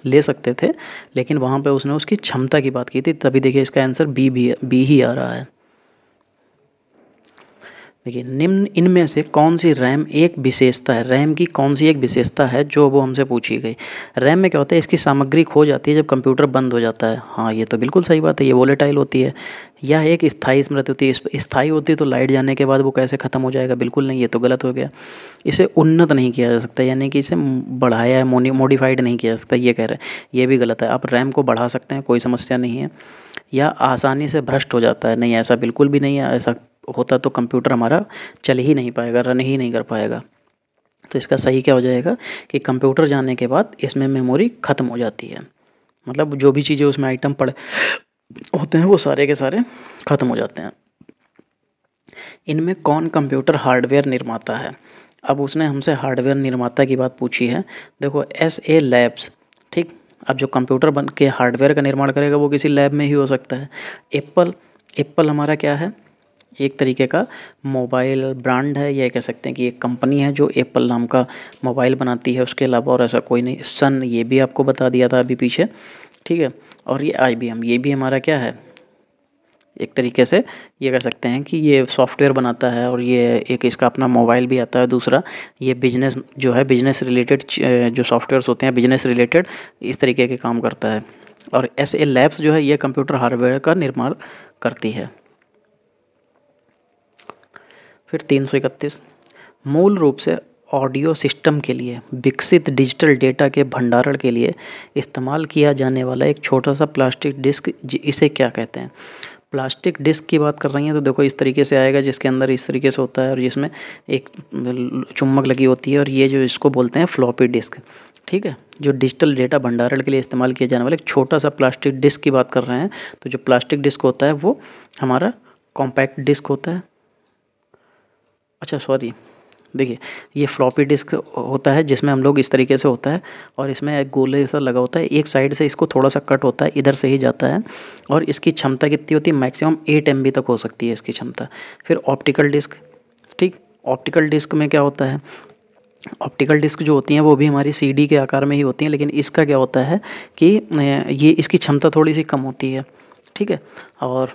ले सकते थे लेकिन वहाँ पे उसने उसकी क्षमता की बात की थी तभी देखिए इसका आंसर बी भी बी ही आ रहा है देखिए निम्न इनमें से कौन सी रैम एक विशेषता है रैम की कौन सी एक विशेषता है जो वो हमसे पूछी गई रैम में क्या होता है इसकी सामग्री खो जाती है जब कंप्यूटर बंद हो जाता है हाँ ये तो बिल्कुल सही बात है ये वोलेटाइल होती है या एक स्थाई स्मृति होती है स्थाई होती है तो लाइट जाने के बाद वो कैसे ख़त्म हो जाएगा बिल्कुल नहीं ये तो गलत हो गया इसे उन्नत नहीं किया जा सकता यानी कि इसे बढ़ाया है मॉडिफाइड नहीं किया जा सकता ये कह रहे हैं ये भी गलत है आप रैम को बढ़ा सकते हैं कोई समस्या नहीं है या आसानी से भ्रष्ट हो जाता है नहीं ऐसा बिल्कुल भी नहीं है ऐसा होता तो कंप्यूटर हमारा चल ही नहीं पाएगा रन ही नहीं कर पाएगा तो इसका सही क्या हो जाएगा कि कंप्यूटर जाने के बाद इसमें मेमोरी ख़त्म हो जाती है मतलब जो भी चीज़ें उसमें आइटम पड़े होते हैं वो सारे के सारे ख़त्म हो जाते हैं इनमें कौन कंप्यूटर हार्डवेयर निर्माता है अब उसने हमसे हार्डवेयर निर्माता की बात पूछी है देखो एस ए लैब्स ठीक अब जो कंप्यूटर बन के हार्डवेयर का निर्माण करेगा वो किसी लैब में ही हो सकता है एप्पल एप्पल हमारा क्या है एक तरीके का मोबाइल ब्रांड है या कह सकते हैं कि एक कंपनी है जो एप्पल नाम का मोबाइल बनाती है उसके अलावा और ऐसा कोई नहीं सन ये भी आपको बता दिया था अभी पीछे ठीक है और ये आई ये भी हमारा क्या है एक तरीके से ये कह सकते हैं कि ये सॉफ्टवेयर बनाता है और ये एक इसका अपना मोबाइल भी आता है दूसरा ये बिजनेस जो है बिजनेस रिलेटेड जो सॉफ्टवेयर्स होते हैं बिजनेस रिलेटेड इस तरीके के काम करता है और एस ए लैब्स जो है ये कंप्यूटर हार्डवेयर का निर्माण करती है फिर तीन सौ इकतीस मूल रूप से ऑडियो सिस्टम के लिए विकसित डिजिटल डेटा के भंडारण के लिए इस्तेमाल किया जाने वाला एक छोटा सा प्लास्टिक डिस्क इसे क्या कहते हैं प्लास्टिक डिस्क की बात कर रही हैं तो देखो इस तरीके से आएगा जिसके अंदर इस तरीके से होता है और जिसमें एक चुम्बक लगी होती है और ये जो इसको बोलते हैं फ्लॉपी डिस्क ठीक है जो डिजिटल डेटा भंडारण के लिए इस्तेमाल किया जाने वाला एक छोटा सा प्लास्टिक डिस्क की बात कर रहे हैं तो जो प्लास्टिक डिस्क होता है वो हमारा कॉम्पैक्ट डिस्क होता है अच्छा सॉरी देखिए ये फ्लॉपी डिस्क होता है जिसमें हम लोग इस तरीके से होता है और इसमें एक गोले सा लगा होता है एक साइड से इसको थोड़ा सा कट होता है इधर से ही जाता है और इसकी क्षमता कितनी होती है मैक्सिमम एट एम तक हो सकती है इसकी क्षमता फिर ऑप्टिकल डिस्क ठीक ऑप्टिकल डिस्क में क्या होता है ऑप्टिकल डिस्क जो होती हैं वो भी हमारी सीडी के आकार में ही होती हैं लेकिन इसका क्या होता है कि ये इसकी क्षमता थोड़ी सी कम होती है ठीक है और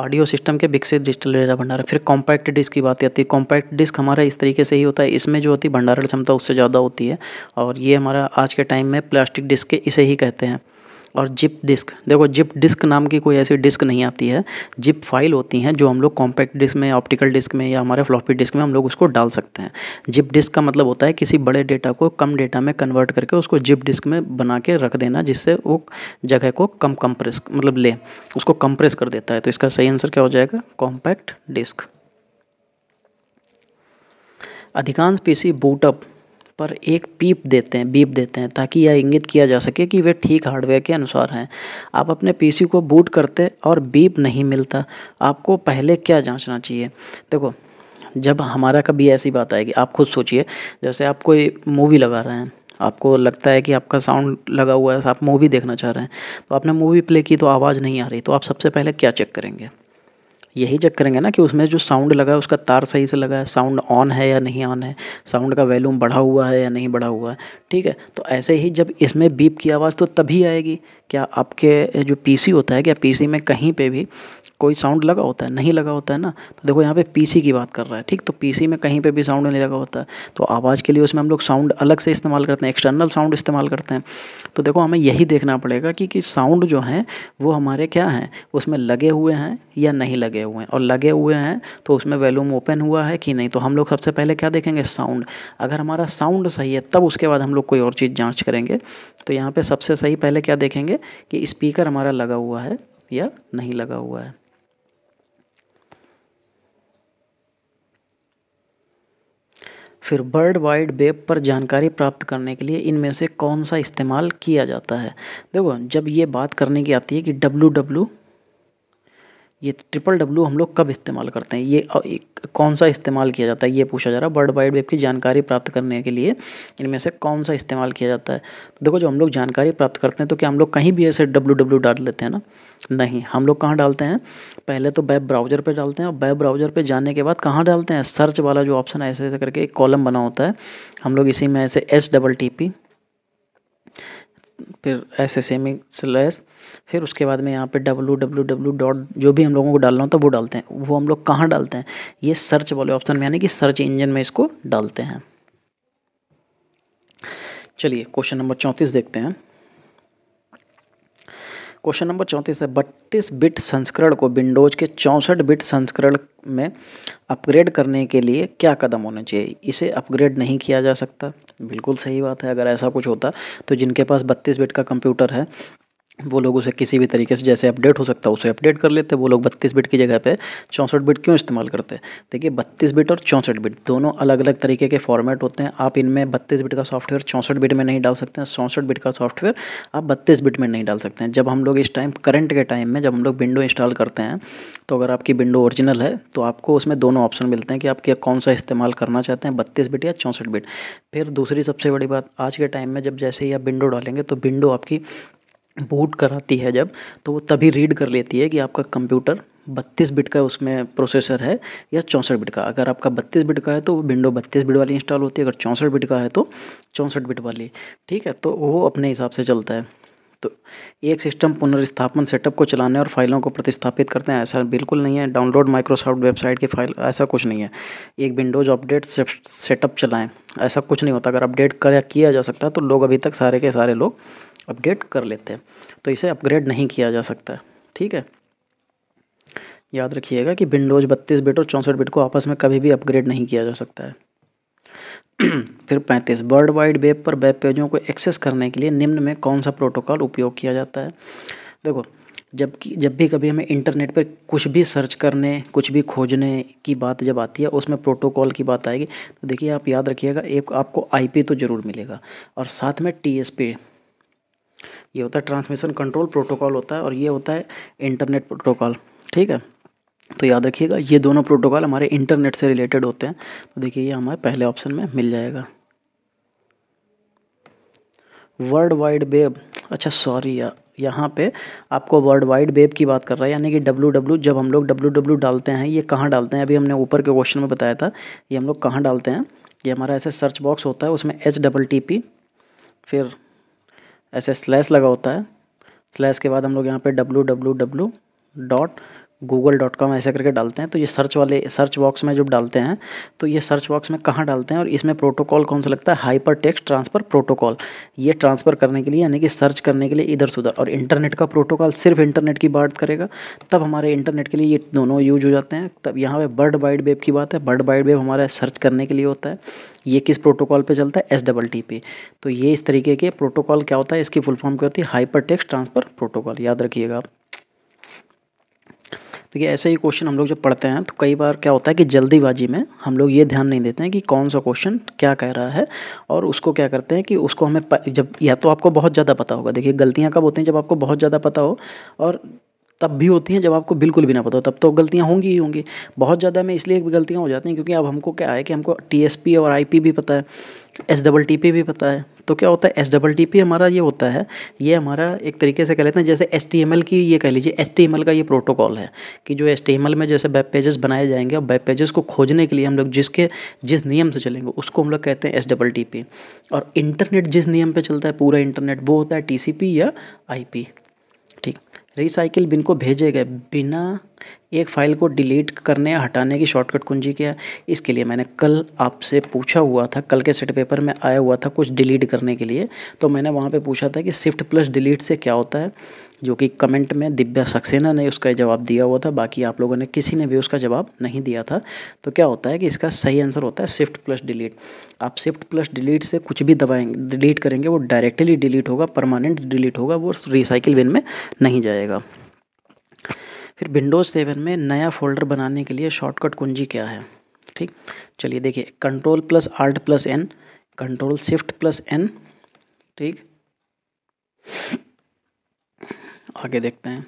ऑडियो सिस्टम के विकसित डिजिटल डेटा भंडारण फिर कॉम्पैक्ट डिस्क की बात आती है कॉम्पैक्ट डिस्क हमारा इस तरीके से ही होता है इसमें जो होती है भंडारण क्षमता उससे ज़्यादा होती है और ये हमारा आज के टाइम में प्लास्टिक डिस्क के इसे ही कहते हैं और जिप डिस्क देखो जिप डिस्क नाम की कोई ऐसी डिस्क नहीं आती है जिप फाइल होती हैं जो हम लोग कॉम्पैक्ट डिस्क में ऑप्टिकल डिस्क में या हमारे फ्लॉपी डिस्क में हम लोग उसको डाल सकते हैं जिप डिस्क का मतलब होता है किसी बड़े डेटा को कम डेटा में कन्वर्ट करके उसको जिप डिस्क में बना के रख देना जिससे वो जगह को कम कंप्रेस मतलब ले उसको कंप्रेस कर देता है तो इसका सही आंसर क्या हो जाएगा कॉम्पैक्ट डिस्क अधिकांश पीसी बूटअप पर एक पीप देते हैं बीप देते हैं ताकि यह इंगित किया जा सके कि वे ठीक हार्डवेयर के अनुसार हैं आप अपने पीसी को बूट करते और बीप नहीं मिलता आपको पहले क्या जांचना चाहिए देखो जब हमारा कभी ऐसी बात आएगी आप खुद सोचिए जैसे आप कोई मूवी लगा रहे हैं आपको लगता है कि आपका साउंड लगा हुआ है आप मूवी देखना चाह रहे हैं तो आपने मूवी प्ले की तो आवाज़ नहीं आ रही तो आप सबसे पहले क्या चेक करेंगे यही चेक करेंगे ना कि उसमें जो साउंड लगा है उसका तार सही से लगा है साउंड ऑन है या नहीं ऑन है साउंड का वैल्यूम बढ़ा हुआ है या नहीं बढ़ा हुआ है ठीक है तो ऐसे ही जब इसमें बीप की आवाज़ तो तभी आएगी क्या आपके जो पीसी होता है क्या पीसी में कहीं पे भी कोई साउंड लगा होता है नहीं लगा होता है ना तो देखो यहाँ पे पीसी की बात कर रहा है ठीक तो पीसी में कहीं पे भी साउंड नहीं लगा होता है तो आवाज़ के लिए उसमें हम लोग साउंड अलग से इस्तेमाल करते हैं एक्सटर्नल साउंड इस्तेमाल करते हैं तो देखो हमें यही देखना पड़ेगा कि कि साउंड जो हैं वो हमारे क्या हैं उसमें लगे हुए हैं या नहीं लगे हुए हैं और लगे हुए हैं तो उसमें वैल्यूम ओपन हुआ है कि नहीं तो हम लोग सबसे पहले क्या देखेंगे साउंड अगर हमारा साउंड सही है तब उसके बाद हम लोग कोई और चीज़ जाँच करेंगे तो यहाँ पर सबसे सही पहले क्या देखेंगे कि स्पीकर हमारा लगा हुआ है या नहीं लगा हुआ है फिर वर्ल्ड वाइड वेब पर जानकारी प्राप्त करने के लिए इनमें से कौन सा इस्तेमाल किया जाता है देखो जब ये बात करने की आती है कि डब्लू डब्लू ये ट्रिपल डब्ल्यू हम लोग कब इस्तेमाल करते हैं ये कौन सा इस्तेमाल किया जाता है ये पूछा जा रहा है वर्ल्ड वाइड वेब की जानकारी प्राप्त करने के लिए इनमें से कौन सा इस्तेमाल किया जाता है तो देखो जो हम लोग जानकारी प्राप्त करते हैं तो क्या हम लोग कहीं भी ऐसे डब्ल्यू डब्ल्यू डाल लेते हैं ना नहीं हम लोग कहाँ डालते हैं पहले तो वेब ब्राउज़र पर डालते हैं और वेब ब्राउज़र पर जाने के बाद कहाँ डालते हैं सर्च वाला जो ऑप्शन है ऐसे ऐसे करके एक कॉलम बना होता है हम लोग इसी में ऐसे एस डबल टी पी फिर एस एस एम स्लैस फिर उसके बाद में यहाँ पे डब्लू डब्लू डब्लू डॉट जो भी हम लोगों को डालना होता है वो डालते हैं वो हम लोग कहाँ डालते हैं ये सर्च वाले ऑप्शन में यानी कि सर्च इंजन में इसको डालते हैं चलिए क्वेश्चन नंबर चौंतीस देखते हैं क्वेश्चन नंबर चौंतीस है बत्तीस बिट संस्करण को विंडोज के चौंसठ बिट संस्करण में अपग्रेड करने के लिए क्या कदम होने चाहिए इसे अपग्रेड नहीं किया जा सकता बिल्कुल सही बात है अगर ऐसा कुछ होता तो जिनके पास बत्तीस बिट का कंप्यूटर है वो लोग उसे किसी भी तरीके से जैसे अपडेट हो सकता है उसे अपडेट कर लेते वो लोग बत्तीस बिट की जगह पे चौंसठ बिट क्यों इस्तेमाल करते हैं देखिए बत्तीस बिट और चौंसठ बिट दोनों अलग अलग तरीके के फॉर्मेट होते हैं आप इनमें बत्तीस बिट का सॉफ्टवेयर चौंसठ बिट में नहीं डाल सकते हैं चौंसठ बिट का सॉफ्टवेयर आप बत्तीस बिट में नहीं डाल सकते हैं जब हम लोग इस टाइम करंट के टाइम में जब हम लोग विंडो इंस्टॉल करते हैं तो अगर आपकी विंडो ओरिजिनल है तो आपको उसमें दोनों ऑप्शन मिलते हैं कि आप क्या कौन सा इस्तेमाल करना चाहते हैं बत्तीस बिट या चौंसठ बिट फिर दूसरी सबसे बड़ी बात आज के टाइम में जब जैसे ही आप विंडो डालेंगे तो विंडो आपकी बूट कराती है जब तो वो तभी रीड कर लेती है कि आपका कंप्यूटर बत्तीस बिट का उसमें प्रोसेसर है या चौंसठ बिट का अगर आपका बत्तीस बिट का है तो विंडो बत्तीस बिट वाली इंस्टॉल होती है अगर चौंसठ बिट का है तो चौंसठ बिट वाली ठीक है तो वो अपने हिसाब से चलता है तो एक सिस्टम पुनर्स्थापन सेटअप को चलाने और फाइलों को प्रतिस्थापित करते हैं ऐसा बिल्कुल नहीं है डाउनलोड माइक्रोसॉफ्ट वेबसाइट की फाइल ऐसा कुछ नहीं है एक विंडोज़ अपडेट सेटअप चलाएं ऐसा कुछ नहीं होता अगर अपडेट कर किया जा सकता है तो लोग अभी तक सारे के सारे लोग अपडेट कर लेते हैं तो इसे अपग्रेड नहीं किया जा सकता है ठीक है याद रखिएगा कि विंडोज़ बत्तीस बिट और चौंसठ बिट को आपस में कभी भी अपग्रेड नहीं किया जा सकता है फिर पैंतीस वर्ल्ड वाइड वेब पर वेब पेजों को एक्सेस करने के लिए निम्न में कौन सा प्रोटोकॉल उपयोग किया जाता है देखो जबकि जब भी कभी हमें इंटरनेट पर कुछ भी सर्च करने कुछ भी खोजने की बात जब आती है उसमें प्रोटोकॉल की बात आएगी तो देखिए आप याद रखिएगा एक आपको आईपी तो ज़रूर मिलेगा और साथ में टीएसपी ये होता है ट्रांसमिशन कंट्रोल प्रोटोकॉल होता है और ये होता है इंटरनेट प्रोटोकॉल ठीक है तो याद रखिएगा ये दोनों प्रोटोकॉल हमारे इंटरनेट से रिलेटेड होते हैं तो देखिए ये हमारे पहले ऑप्शन में मिल जाएगा वर्ल्ड वाइड वेब अच्छा सॉरी यहाँ पे आपको वर्ल्ड वाइड वेब की बात कर रहा है यानी कि डब्लू डब्लू जब हम लोग डब्लू डब्लू डालते हैं ये कहाँ डालते हैं अभी हमने ऊपर के क्वेश्चन में बताया था ये हम लोग कहाँ डालते हैं ये हमारा ऐसे सर्च बॉक्स होता है उसमें एच डबल टी पी फिर ऐसे स्लैश लगा होता है स्लैश के बाद हम लोग यहाँ पे W W W dot Google dot com ऐसा करके डालते हैं तो ये सर्च वाले सर्च बॉक्स में जब डालते हैं तो ये सर्च बॉक्स में कहाँ डालते हैं और इसमें प्रोटोकॉल कौन सा लगता है हाइपर टेक्स्ट ट्रांसफ़र प्रोटोकॉल ये ट्रांसफ़र करने के लिए यानी कि सर्च करने के लिए इधर से उधर और इंटरनेट का प्रोटोकॉल सिर्फ इंटरनेट की बात करेगा तब हमारे इंटरनेट के लिए ये दोनों यूज हो जाते हैं तब यहाँ पर बर्ड वाइड वेब की बात है बर्ड वाइड वेब हमारा सर्च करने के लिए होता है ये किस प्रोटोकॉल पे चलता है एस डबल टी पे तो ये इस तरीके के प्रोटोकॉल क्या होता है इसकी फुल फॉर्म क्या होती है हाइपर टेक्स ट्रांसफर प्रोटोकॉल याद रखिएगा आप तो ये ऐसे ही क्वेश्चन हम लोग जब पढ़ते हैं तो कई बार क्या होता है कि जल्दीबाजी में हम लोग ये ध्यान नहीं देते हैं कि कौन सा क्वेश्चन क्या कह रहा है और उसको क्या करते हैं कि उसको हमें जब या तो आपको बहुत ज़्यादा पता होगा देखिए गलतियाँ कब होती हैं जब आपको बहुत ज़्यादा पता हो और तब भी होती हैं जब आपको बिल्कुल भी ना पता हो तब तो गलतियाँ होंगी ही होंगी बहुत ज़्यादा में इसलिए गलतियाँ हो जाती हैं क्योंकि अब हमको क्या है कि हमको टी और आई भी पता है एस डबल टी पी भी पता है तो क्या होता है एस डबल टी पी हमारा ये होता है ये हमारा एक तरीके से कह लेते हैं जैसे एस टी एम एल की ये कह लीजिए एस टी एम एल का ये प्रोटोकॉल है कि जो एस टी एम एल में जैसे वेब पेजेस बनाए जाएंगे और वेब पेजेस को खोजने के लिए हम लोग जिसके जिस नियम से चलेंगे उसको हम लोग कहते हैं एस डबल टी पी और इंटरनेट जिस नियम पर चलता है पूरा इंटरनेट वो होता है टी सी पी या आई पी रिसाइकिल बिन को भेजे गए बिना एक फ़ाइल को डिलीट करने या हटाने की शॉर्टकट कुंजी क्या है इसके लिए मैंने कल आपसे पूछा हुआ था कल के सेट पेपर में आया हुआ था कुछ डिलीट करने के लिए तो मैंने वहाँ पे पूछा था कि शिफ्ट प्लस डिलीट से क्या होता है जो कि कमेंट में दिव्या सक्सेना ने उसका जवाब दिया हुआ था बाकी आप लोगों ने किसी ने भी उसका जवाब नहीं दिया था तो क्या होता है कि इसका सही आंसर होता है शिफ्ट प्लस डिलीट आप शिफ्ट प्लस डिलीट से कुछ भी दबाएंगे डिलीट करेंगे वो डायरेक्टली डिलीट होगा परमानेंट डिलीट होगा वो रिसाइकिल बिन में नहीं जाएगा फिर विंडोज़ सेवन में नया फोल्डर बनाने के लिए शॉर्टकट कुंजी क्या है ठीक चलिए देखिए control plus alt plus N control shift plus N ठीक आगे देखते हैं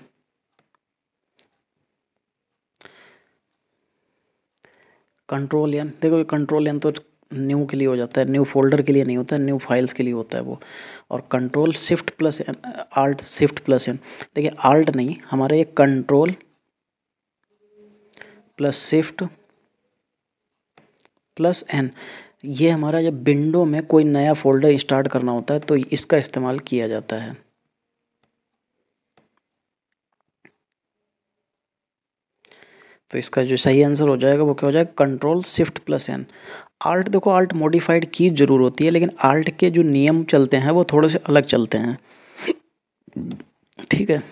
कंट्रोल एन देखो कंट्रोल एन तो न्यू के लिए हो जाता है न्यू फोल्डर के लिए नहीं होता है न्यू फाइल्स के लिए होता है वो और control shift plus N alt shift plus N देखिए आल्ट नहीं हमारा ये control plus shift plus N ये हमारा जब विंडो में कोई नया फोल्डर स्टार्ट करना होता है तो इसका इस्तेमाल किया जाता है तो इसका जो सही आंसर हो जाएगा वो क्या हो जाएगा control shift plus N alt देखो आर्ट मॉडिफाइड की ज़रूर होती है लेकिन आर्ट के जो नियम चलते हैं वो थोड़े से अलग चलते हैं ठीक है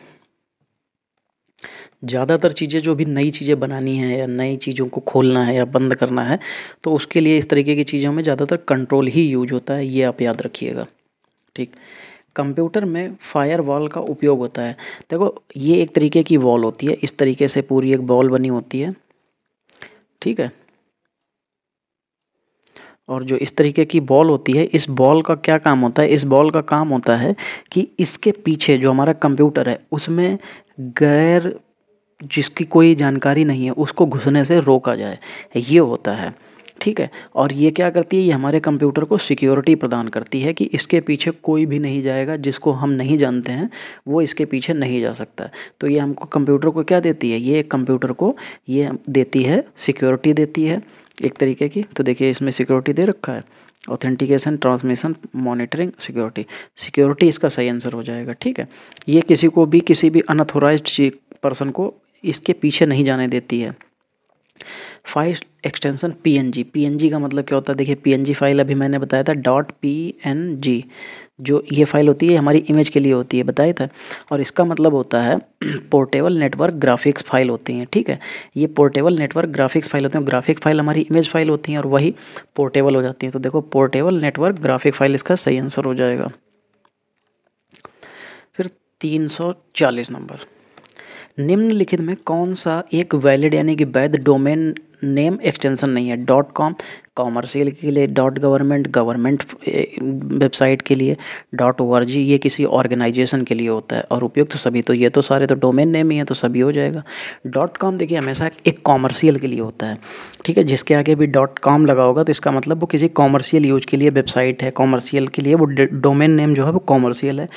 ज़्यादातर चीज़ें जो भी नई चीज़ें बनानी हैं या नई चीज़ों को खोलना है या बंद करना है तो उसके लिए इस तरीके की चीज़ों में ज़्यादातर कंट्रोल ही यूज होता है ये आप याद रखिएगा ठीक कंप्यूटर में फायर वॉल का उपयोग होता है देखो ये एक तरीके की वॉल होती है इस तरीके से पूरी एक बॉल बनी होती है ठीक है और जो इस तरीके की बॉल होती है इस बॉल का क्या काम होता है इस बॉल का काम होता है कि इसके पीछे जो हमारा कंप्यूटर है उसमें गैर जिसकी कोई जानकारी नहीं है उसको घुसने से रोका जाए ये होता है ठीक है और ये क्या करती है ये हमारे कंप्यूटर को सिक्योरिटी प्रदान करती है कि इसके पीछे कोई भी नहीं जाएगा जिसको हम नहीं जानते हैं वो इसके पीछे नहीं जा सकता तो ये हमको कंप्यूटर को क्या देती है ये कंप्यूटर को ये देती है सिक्योरिटी देती है एक तरीके की तो देखिए इसमें सिक्योरिटी दे रखा है authentication transmission monitoring security security इसका सही आंसर हो जाएगा ठीक है ये किसी को भी किसी भी अनऑथोराइज पर्सन को इसके पीछे नहीं जाने देती है फाइल एक्सटेंशन png png का मतलब क्या होता है देखिए png फाइल अभी मैंने बताया था डॉट पी जो ये फाइल होती है हमारी इमेज के लिए होती है बताया था और इसका मतलब होता है पोर्टेबल नेटवर्क ग्राफिक्स फाइल होती हैं ठीक है ये पोर्टेबल नेटवर्क ग्राफिक्स फाइल होती हैं ग्राफिक फाइल हमारी इमेज फाइल होती हैं और वही पोर्टेबल हो जाती हैं तो देखो पोर्टेबल नेटवर्क ग्राफिक फाइल इसका सही आंसर हो जाएगा फिर तीन नंबर निम्नलिखित में कौन सा एक वैलिड यानी कि वैध डोमेन नेम एक्सटेंशन नहीं है डॉट कॉम कॉमर्शियल के लिए डॉट गवर्नमेंट गवर्नमेंट वेबसाइट के लिए डॉट ओ आर जी ये किसी ऑर्गेनाइजेशन के लिए होता है और उपयुक्त तो सभी तो ये तो सारे तो डोमेन नेम ही है तो सभी हो जाएगा डॉट कॉम देखिए हमेशा एक कॉमर्शियल के लिए होता है ठीक है जिसके आगे भी डॉट कॉम लगा होगा तो इसका मतलब वो किसी कॉमर्शियल यूज के लिए वेबसाइट है कॉमर्शियल के लिए वो डोमेन नेम जो है वो कॉमर्शियल है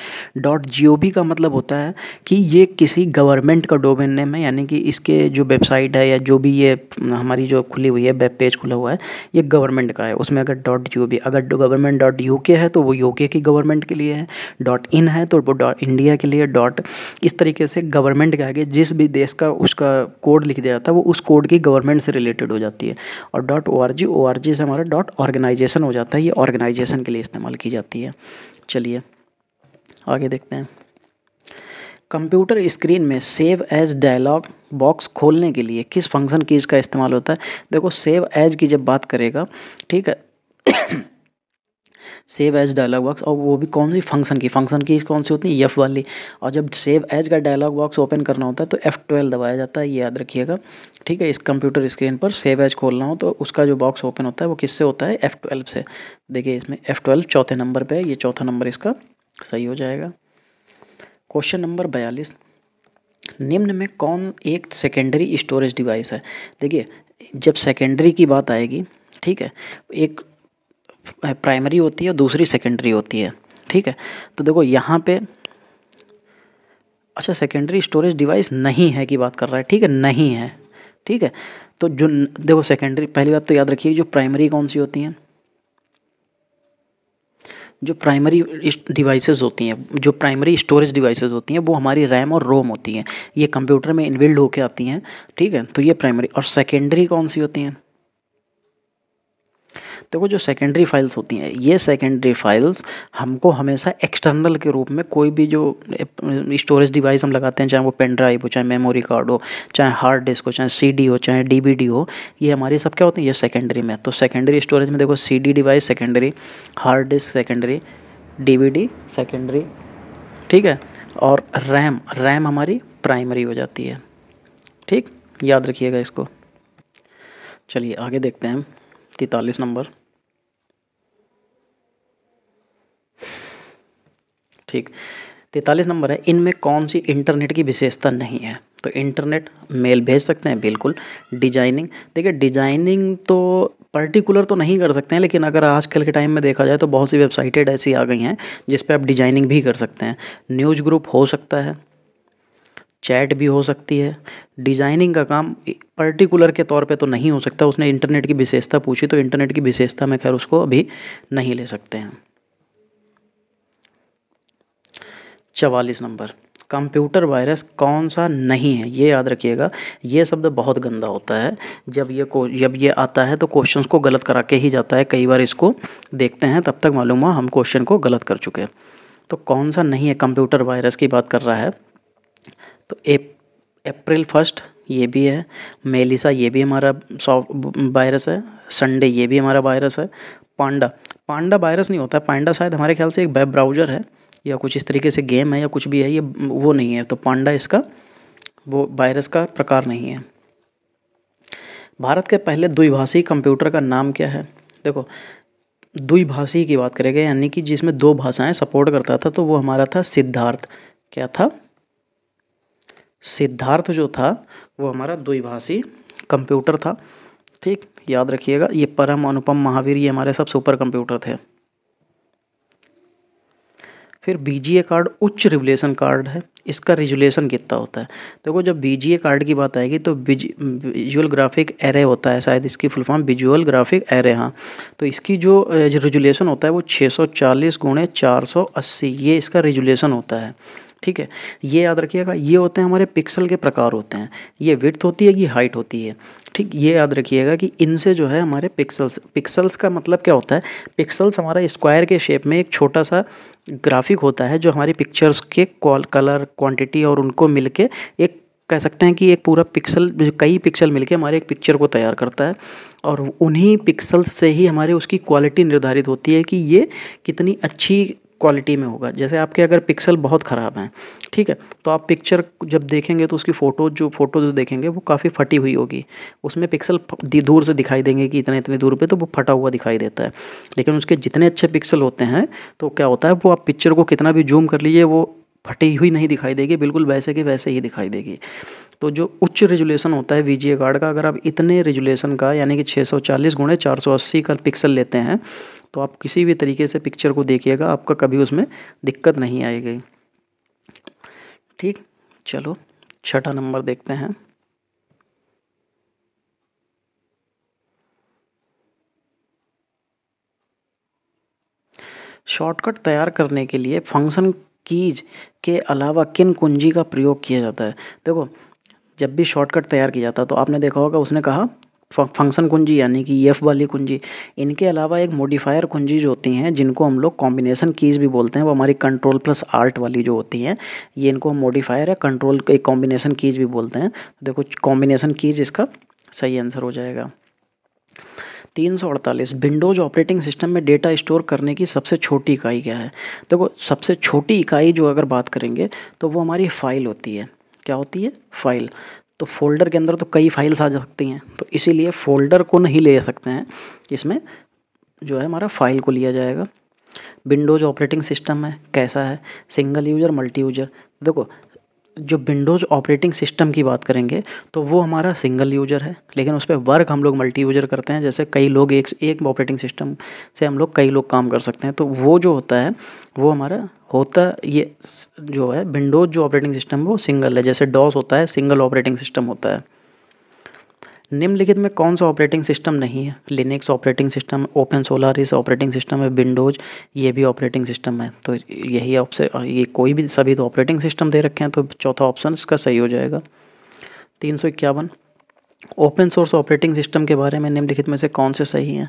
डॉट जी का मतलब होता है कि ये किसी गवर्नमेंट का डोमेन नेम है यानी कि इसके जो वेबसाइट है या जो भी ये हमारी जो खुली हुई है वेब पेज खुला हुआ है ये एक गवर्नमेंट का है उसमें अगर डॉट जी ओ बी अगर गवर्नमेंट डॉट यू के है तो वो यू के की गवर्नमेंट के लिए है डॉट इन है तो वो डॉट इंडिया के लिए डॉट इस तरीके से गवर्नमेंट के आगे जिस भी देश का उसका कोड लिख दिया जाता है वो उस कोड की गवर्नमेंट से रिलेटेड हो जाती है और dot O R G O R G से हमारा डॉट ऑर्गेनाइजेशन हो जाता है ये ऑर्गेनाइजेशन के लिए इस्तेमाल की जाती है चलिए आगे देखते हैं कंप्यूटर स्क्रीन में सेव एज डायलॉग बॉक्स खोलने के लिए किस फंक्शन की इसका इस्तेमाल होता है देखो सेव एज की जब बात करेगा ठीक है सेव एज डायलॉग बॉक्स और वो भी कौन सी फंक्शन की फंक्शन की कौन सी होती है यफ वाली और जब सेव एज का डायलॉग बॉक्स ओपन करना होता है तो एफ़ ट्वेल्व दबाया जाता है ये याद रखिएगा ठीक है इस कंप्यूटर स्क्रीन पर सेव एज खोलना हो तो उसका जो बॉक्स ओपन होता है वो किससे होता है एफ़ ट्वेल्व से देखिए इसमें एफ़ ट्वेल्व चौथे नंबर पर है ये चौथा नंबर इसका सही हो जाएगा क्वेश्चन नंबर बयालीस निम्न में कौन एक सेकेंडरी स्टोरेज डिवाइस है देखिए जब सेकेंडरी की बात आएगी ठीक है एक प्राइमरी होती है दूसरी सेकेंडरी होती है ठीक है तो देखो यहाँ पे अच्छा सेकेंडरी स्टोरेज डिवाइस नहीं है की बात कर रहा है ठीक है नहीं है ठीक है तो जो देखो सेकेंडरी पहली बात तो याद रखिए जो प्राइमरी कौन सी होती हैं जो प्राइमरी डिवाइसेस होती हैं जो प्राइमरी स्टोरेज डिवाइसेस होती हैं वो हमारी रैम और रोम होती हैं ये कंप्यूटर में इनबिल्ड होकर आती हैं ठीक है तो ये प्राइमरी और सेकेंडरी कौन सी होती हैं देखो जो सेकेंडरी फाइल्स होती हैं ये सेकेंडरी फाइल्स हमको हमेशा एक्सटर्नल के रूप में कोई भी जो स्टोरेज डिवाइस हम लगाते हैं चाहे वो पेन ड्राइव हो चाहे मेमोरी कार्ड हो चाहे हार्ड डिस्क हो चाहे सी हो चाहे डी हो ये हमारी सब क्या होती है ये सेकेंडरी में तो सेकेंडरी स्टोरेज में देखो C device secondary hard disk secondary D secondary ठीक है और रैम रैम हमारी प्राइमरी हो जाती है ठीक याद रखिएगा इसको चलिए आगे देखते हैं तैतालीस नंबर ठीक तैतालीस नंबर है इनमें कौन सी इंटरनेट की विशेषता नहीं है तो इंटरनेट मेल भेज सकते हैं बिल्कुल डिजाइनिंग देखिए डिजाइनिंग तो पर्टिकुलर तो नहीं कर सकते हैं लेकिन अगर आजकल के टाइम में देखा जाए तो बहुत सी वेबसाइटेड ऐसी आ गई हैं जिस पर आप डिजाइनिंग भी कर सकते हैं न्यूज़ ग्रुप हो सकता है चैट भी हो सकती है डिज़ाइनिंग का काम पर्टिकुलर के तौर पे तो नहीं हो सकता उसने इंटरनेट की विशेषता पूछी तो इंटरनेट की विशेषता में खैर उसको अभी नहीं ले सकते हैं चवालीस नंबर कंप्यूटर वायरस कौन सा नहीं है ये याद रखिएगा ये शब्द बहुत गंदा होता है जब ये को जब ये आता है तो क्वेश्चंस को गलत करा के ही जाता है कई बार इसको देखते हैं तब तक मालूम हुआ हम क्वेश्चन को गलत कर चुके हैं तो कौन सा नहीं है कंप्यूटर वायरस की बात कर रहा है तो एप अप्रैल फर्स्ट ये भी है मेलिसा ये भी हमारा सॉफ्ट वायरस है संडे ये भी हमारा वायरस है पांडा पांडा वायरस नहीं होता पांडा शायद हमारे ख्याल से एक वेब ब्राउज़र है या कुछ इस तरीके से गेम है या कुछ भी है ये वो नहीं है तो पांडा इसका वो वायरस का प्रकार नहीं है भारत के पहले द्विभाषी कंप्यूटर का नाम क्या है देखो द्विभाषी की बात करेंगे यानी कि जिसमें दो भाषाएं सपोर्ट करता था तो वो हमारा था सिद्धार्थ क्या था सिद्धार्थ जो था वो हमारा द्विभाषी कंप्यूटर था ठीक याद रखिएगा ये परम अनुपम महावीर ये हमारे सब सुपर कंप्यूटर थे फिर बी कार्ड उच्च रिवलेशन कार्ड है इसका रिजुलेशन कितना होता है देखो तो जब बी कार्ड की बात आएगी तो विजुअल ग्राफिक एरे होता है शायद इसकी full form visual graphic array हाँ तो इसकी जो रिजुलेशन होता है वो 640 सौ चालीस गुणे चार ये इसका रिजुलेशन होता है ठीक है ये याद रखिएगा ये होते हैं हमारे पिक्सल के प्रकार होते हैं ये विथ होती है ये हाइट होती है ठीक ये याद रखिएगा कि इनसे जो है हमारे पिक्सल्स पिक्सल्स का मतलब क्या होता है पिक्सल्स हमारा स्क्वायर के शेप में एक छोटा सा ग्राफिक होता है जो हमारी पिक्चर्स के कॉल कलर क्वान्टिटी और उनको के एक कह सकते हैं कि एक पूरा पिक्सल कई पिक्सल मिलके हमारे एक पिक्चर को तैयार करता है और उन्हीं पिक्सल्स से ही हमारे उसकी क्वालिटी निर्धारित होती है कि ये कितनी अच्छी क्वालिटी में होगा जैसे आपके अगर पिक्सल बहुत ख़राब हैं ठीक है तो आप पिक्चर जब देखेंगे तो उसकी फ़ोटो जो फ़ोटो जो देखेंगे वो काफ़ी फटी हुई होगी उसमें पिक्सल दूर से दिखाई देंगे कि इतने इतने दूर पे तो वो फटा हुआ दिखाई देता है लेकिन उसके जितने अच्छे पिक्सल होते हैं तो क्या होता है वो आप पिक्चर को कितना भी जूम कर लीजिए वो फटी हुई नहीं दिखाई देगी बिल्कुल वैसे के वैसे ही दिखाई देगी तो जो उच्च रेजुलेशन होता है वी कार्ड का अगर आप इतने रेजुलेशन का यानी कि 640 सौ चालीस गुणे चार का पिक्सल लेते हैं तो आप किसी भी तरीके से पिक्चर को देखिएगा आपका कभी उसमें दिक्कत नहीं आएगी ठीक चलो छठा नंबर देखते हैं शॉर्टकट तैयार करने के लिए फंक्शन कीज के अलावा किन कुंजी का प्रयोग किया जाता है देखो जब भी शॉर्टकट तैयार किया जाता है तो आपने देखा होगा उसने कहा फंक्शन कुंजी यानी कि एफ वाली कुंजी इनके अलावा एक मोडिफायर कुंजी जो होती हैं जिनको हम लोग कॉम्बिनेशन कीज़ भी बोलते हैं वो हमारी कंट्रोल प्लस आर्ट वाली जो होती हैं ये इनको हम मोडिफायर या कंट्रोल एक कॉम्बिनेशन कीज़ भी बोलते हैं देखो कॉम्बिनेशन कीज़ इसका सही आंसर हो जाएगा तीन सौ अड़तालीस विंडोज ऑपरेटिंग सिस्टम में डेटा स्टोर करने की सबसे छोटी इकाई क्या है देखो सबसे छोटी इकाई जो अगर बात करेंगे तो वो हमारी फ़ाइल होती है क्या होती है फ़ाइल तो फोल्डर के अंदर तो कई फाइल्स आ जा सकती हैं तो इसीलिए फोल्डर को नहीं ले सकते हैं इसमें जो है हमारा फाइल को लिया जाएगा विंडोज ऑपरेटिंग सिस्टम है कैसा है सिंगल यूजर मल्टी यूजर देखो जो विंडोज़ ऑपरेटिंग सिस्टम की बात करेंगे तो वो हमारा सिंगल यूज़र है लेकिन उस पर वर्क हम लोग मल्टी यूज़र करते हैं जैसे कई लोग एक एक ऑपरेटिंग सिस्टम से हम लोग कई लोग काम कर सकते हैं तो वो जो होता है वो हमारा होता ये जो है विंडोज़ जो ऑपरेटिंग सिस्टम वो सिंगल है जैसे डॉस होता है सिंगल ऑपरेटिंग सिस्टम होता है निम्नलिखित में कौन सा ऑपरेटिंग सिस्टम नहीं है Linux operating system OpenSolaris operating system है विंडोज ये भी ऑपरेटिंग सिस्टम है तो यही ऑप्शन ये कोई भी सभी तो ऑपरेटिंग सिस्टम दे रखे हैं तो चौथा ऑप्शन इसका सही हो जाएगा तीन सौ इक्यावन ओपन सोर्स ऑपरेटिंग सिस्टम के बारे में निम्नलिखित में से कौन से सही हैं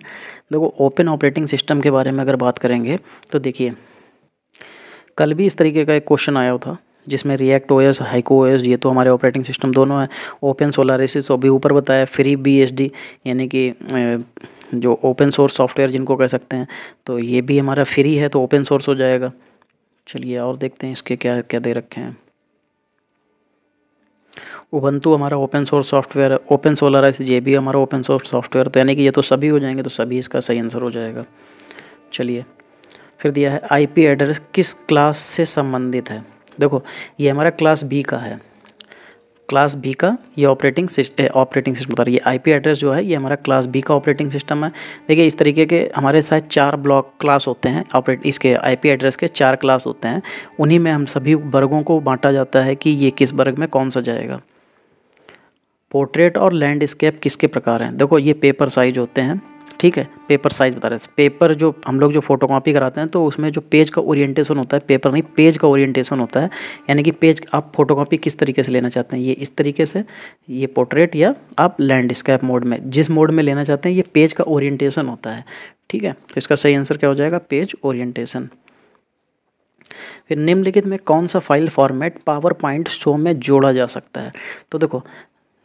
देखो ओपन ऑपरेटिंग सिस्टम के बारे में अगर बात करेंगे तो देखिए कल भी इस तरीके का एक क्वेश्चन आया था जिसमें React O S Haiku O S ये तो हमारे ऑपरेटिंग सिस्टम दोनों हैं ओपन सोलारिसिस तो अभी ऊपर बताया फ्री बी एस डी यानी कि जो ओपन सोर्स सॉफ्टवेयर जिनको कह सकते हैं तो ये भी हमारा फ्री है तो ओपन सोर्स हो जाएगा चलिए और देखते हैं इसके क्या क्या दे रखे हैं तो हमारा ओपन सोर्स सॉफ्टवेयर है ओपन एस ये भी हमारा ओपन सोर्स सॉफ्टवेयर तो यानी कि ये तो सभी हो जाएंगे तो सभी इसका सही आंसर हो जाएगा चलिए फिर दिया है आईपी एड्रेस किस क्लास से संबंधित है देखो ये हमारा क्लास बी का है क्लास बी का ये ऑपरेटिंग ऑपरेटिंग सिस्टम बता रही है आई एड्रेस जो है ये हमारा क्लास बी का ऑपरेटिंग सिस्टम है देखिए इस तरीके के हमारे साथ चार ब्लॉक क्लास होते हैं ऑपरेट इसके आईपी एड्रेस के चार क्लास होते हैं उन्हीं में हम सभी वर्गों को बांटा जाता है कि ये किस वर्ग में कौन सा जाएगा पोर्ट्रेट और लैंडस्केप किसके प्रकार हैं देखो ये पेपर साइज होते हैं ठीक है पेपर साइज़ बता रहे हैं पेपर जो हम लोग जो फोटो कॉपी कराते हैं तो उसमें जो पेज का ओरिएंटेशन होता है पेपर नहीं पेज का ओरिएंटेशन होता है यानी कि पेज आप फोटो कॉपी किस तरीके से लेना चाहते हैं ये इस तरीके से ये पोर्ट्रेट या आप लैंडस्केप मोड में जिस मोड में लेना चाहते हैं ये पेज का ओरिएंटेशन होता है ठीक है तो इसका सही आंसर क्या हो जाएगा पेज ओरिएंटेशन फिर निम्नलिखित में कौन सा file format power point show में जोड़ा जा सकता है तो देखो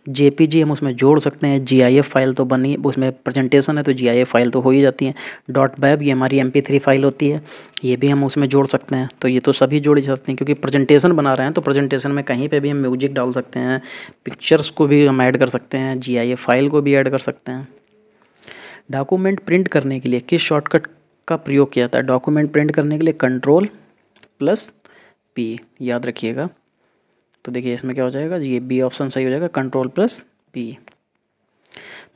जे हम उसमें जोड़ सकते हैं जी फाइल तो बनी उसमें प्रेजेंटेशन है तो जी फाइल तो हो ही जाती है डॉट बैब ये हमारी एम थ्री फाइल होती है ये भी हम उसमें जोड़ सकते हैं तो ये तो सभी जोड़ सकते हैं क्योंकि प्रेजेंटेशन बना रहे हैं तो प्रेजेंटेशन में कहीं पे भी हम म्यूजिक डाल सकते हैं पिक्चर्स को भी हम ऐड कर सकते हैं जी फाइल को भी ऐड कर सकते हैं डॉक्यूमेंट प्रिंट करने के लिए किस शॉर्टकट का प्रयोग किया जाता है डॉक्यूमेंट प्रिंट करने के लिए कंट्रोल प्लस पी याद रखिएगा तो देखिए इसमें क्या हो जाएगा ये बी ऑप्शन सही हो जाएगा control plus P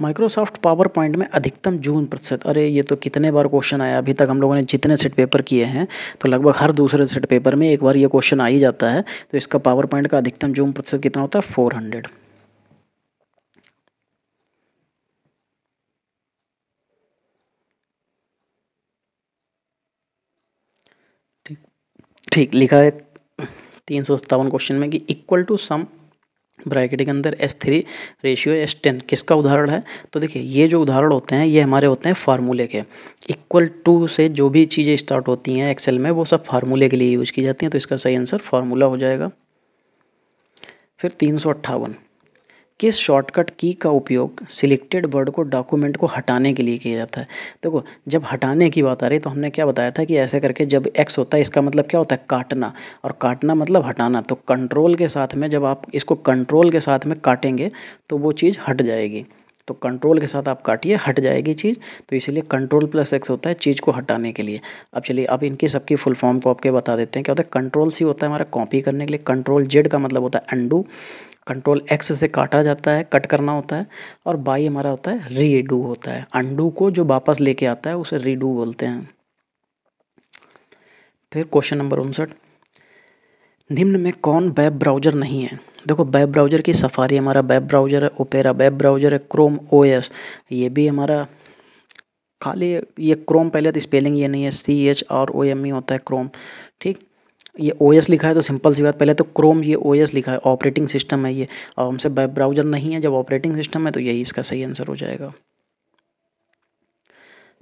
Microsoft power point में अधिकतम जून प्रतिशत अरे ये तो कितने बार क्वेश्चन आया अभी तक हम लोगों ने जितने सेट पेपर किए हैं तो लगभग हर दूसरे सेट पेपर में एक बार ये क्वेश्चन आ ही जाता है तो इसका पावर पॉइंट का अधिकतम जून प्रतिशत कितना होता है फोर हंड्रेड ठीक ठीक लिखा है तीन सौ सत्तावन क्वेश्चन में कि इक्वल टू सम ब्रैकेट के अंदर S three ratio S ten किसका उदाहरण है तो देखिए ये जो उदाहरण होते हैं ये हमारे होते हैं फार्मूले के इक्वल टू से जो भी चीज़ें स्टार्ट होती हैं एक्सेल में वो सब फार्मूले के लिए यूज़ की जाती हैं तो इसका सही आंसर फार्मूला हो जाएगा फिर तीन सौ अट्ठावन किस शॉर्टकट की का उपयोग सिलेक्टेड वर्ड को डॉक्यूमेंट को हटाने के लिए किया जाता है देखो जब हटाने की बात आ रही तो हमने क्या बताया था कि ऐसे करके जब एक्स होता है इसका मतलब क्या होता है काटना और काटना मतलब हटाना तो कंट्रोल के साथ में जब आप इसको कंट्रोल के साथ में काटेंगे तो वो चीज़ हट जाएगी तो कंट्रोल के साथ आप काटिए हट जाएगी चीज़ तो इसीलिए कंट्रोल प्लस एक्स होता है चीज़ को हटाने के लिए अब चलिए अब इनकी सबकी फुल फॉर्म को आपके बता देते हैं क्या होता है कंट्रोल सी होता है हमारा कॉपी करने के लिए कंट्रोल जेड का मतलब होता है अंडू कंट्रोल एक्स से काटा जाता है कट करना होता है और बाई हमारा होता है रीडू होता है अंडू को जो वापस लेके आता है उसे रीडू बोलते हैं फिर क्वेश्चन नंबर उनसठ निम्न में कौन वेब ब्राउज़र नहीं है देखो वेब ब्राउज़र की सफारी हमारा वेब ब्राउज़र है ओपेरा वेब ब्राउज़र है क्रोम ओएस ये भी हमारा खाली ये क्रोम पहले तो स्पेलिंग ये नहीं है C H R O M E होता है क्रोम ठीक ये ओ एस लिखा है तो सिंपल सी बात पहले तो क्रोम ये ओ एस लिखा है ऑपरेटिंग सिस्टम है ये और हमसे वेब ब्राउज़र नहीं है जब ऑपरेटिंग सिस्टम है तो यही इसका सही आंसर हो जाएगा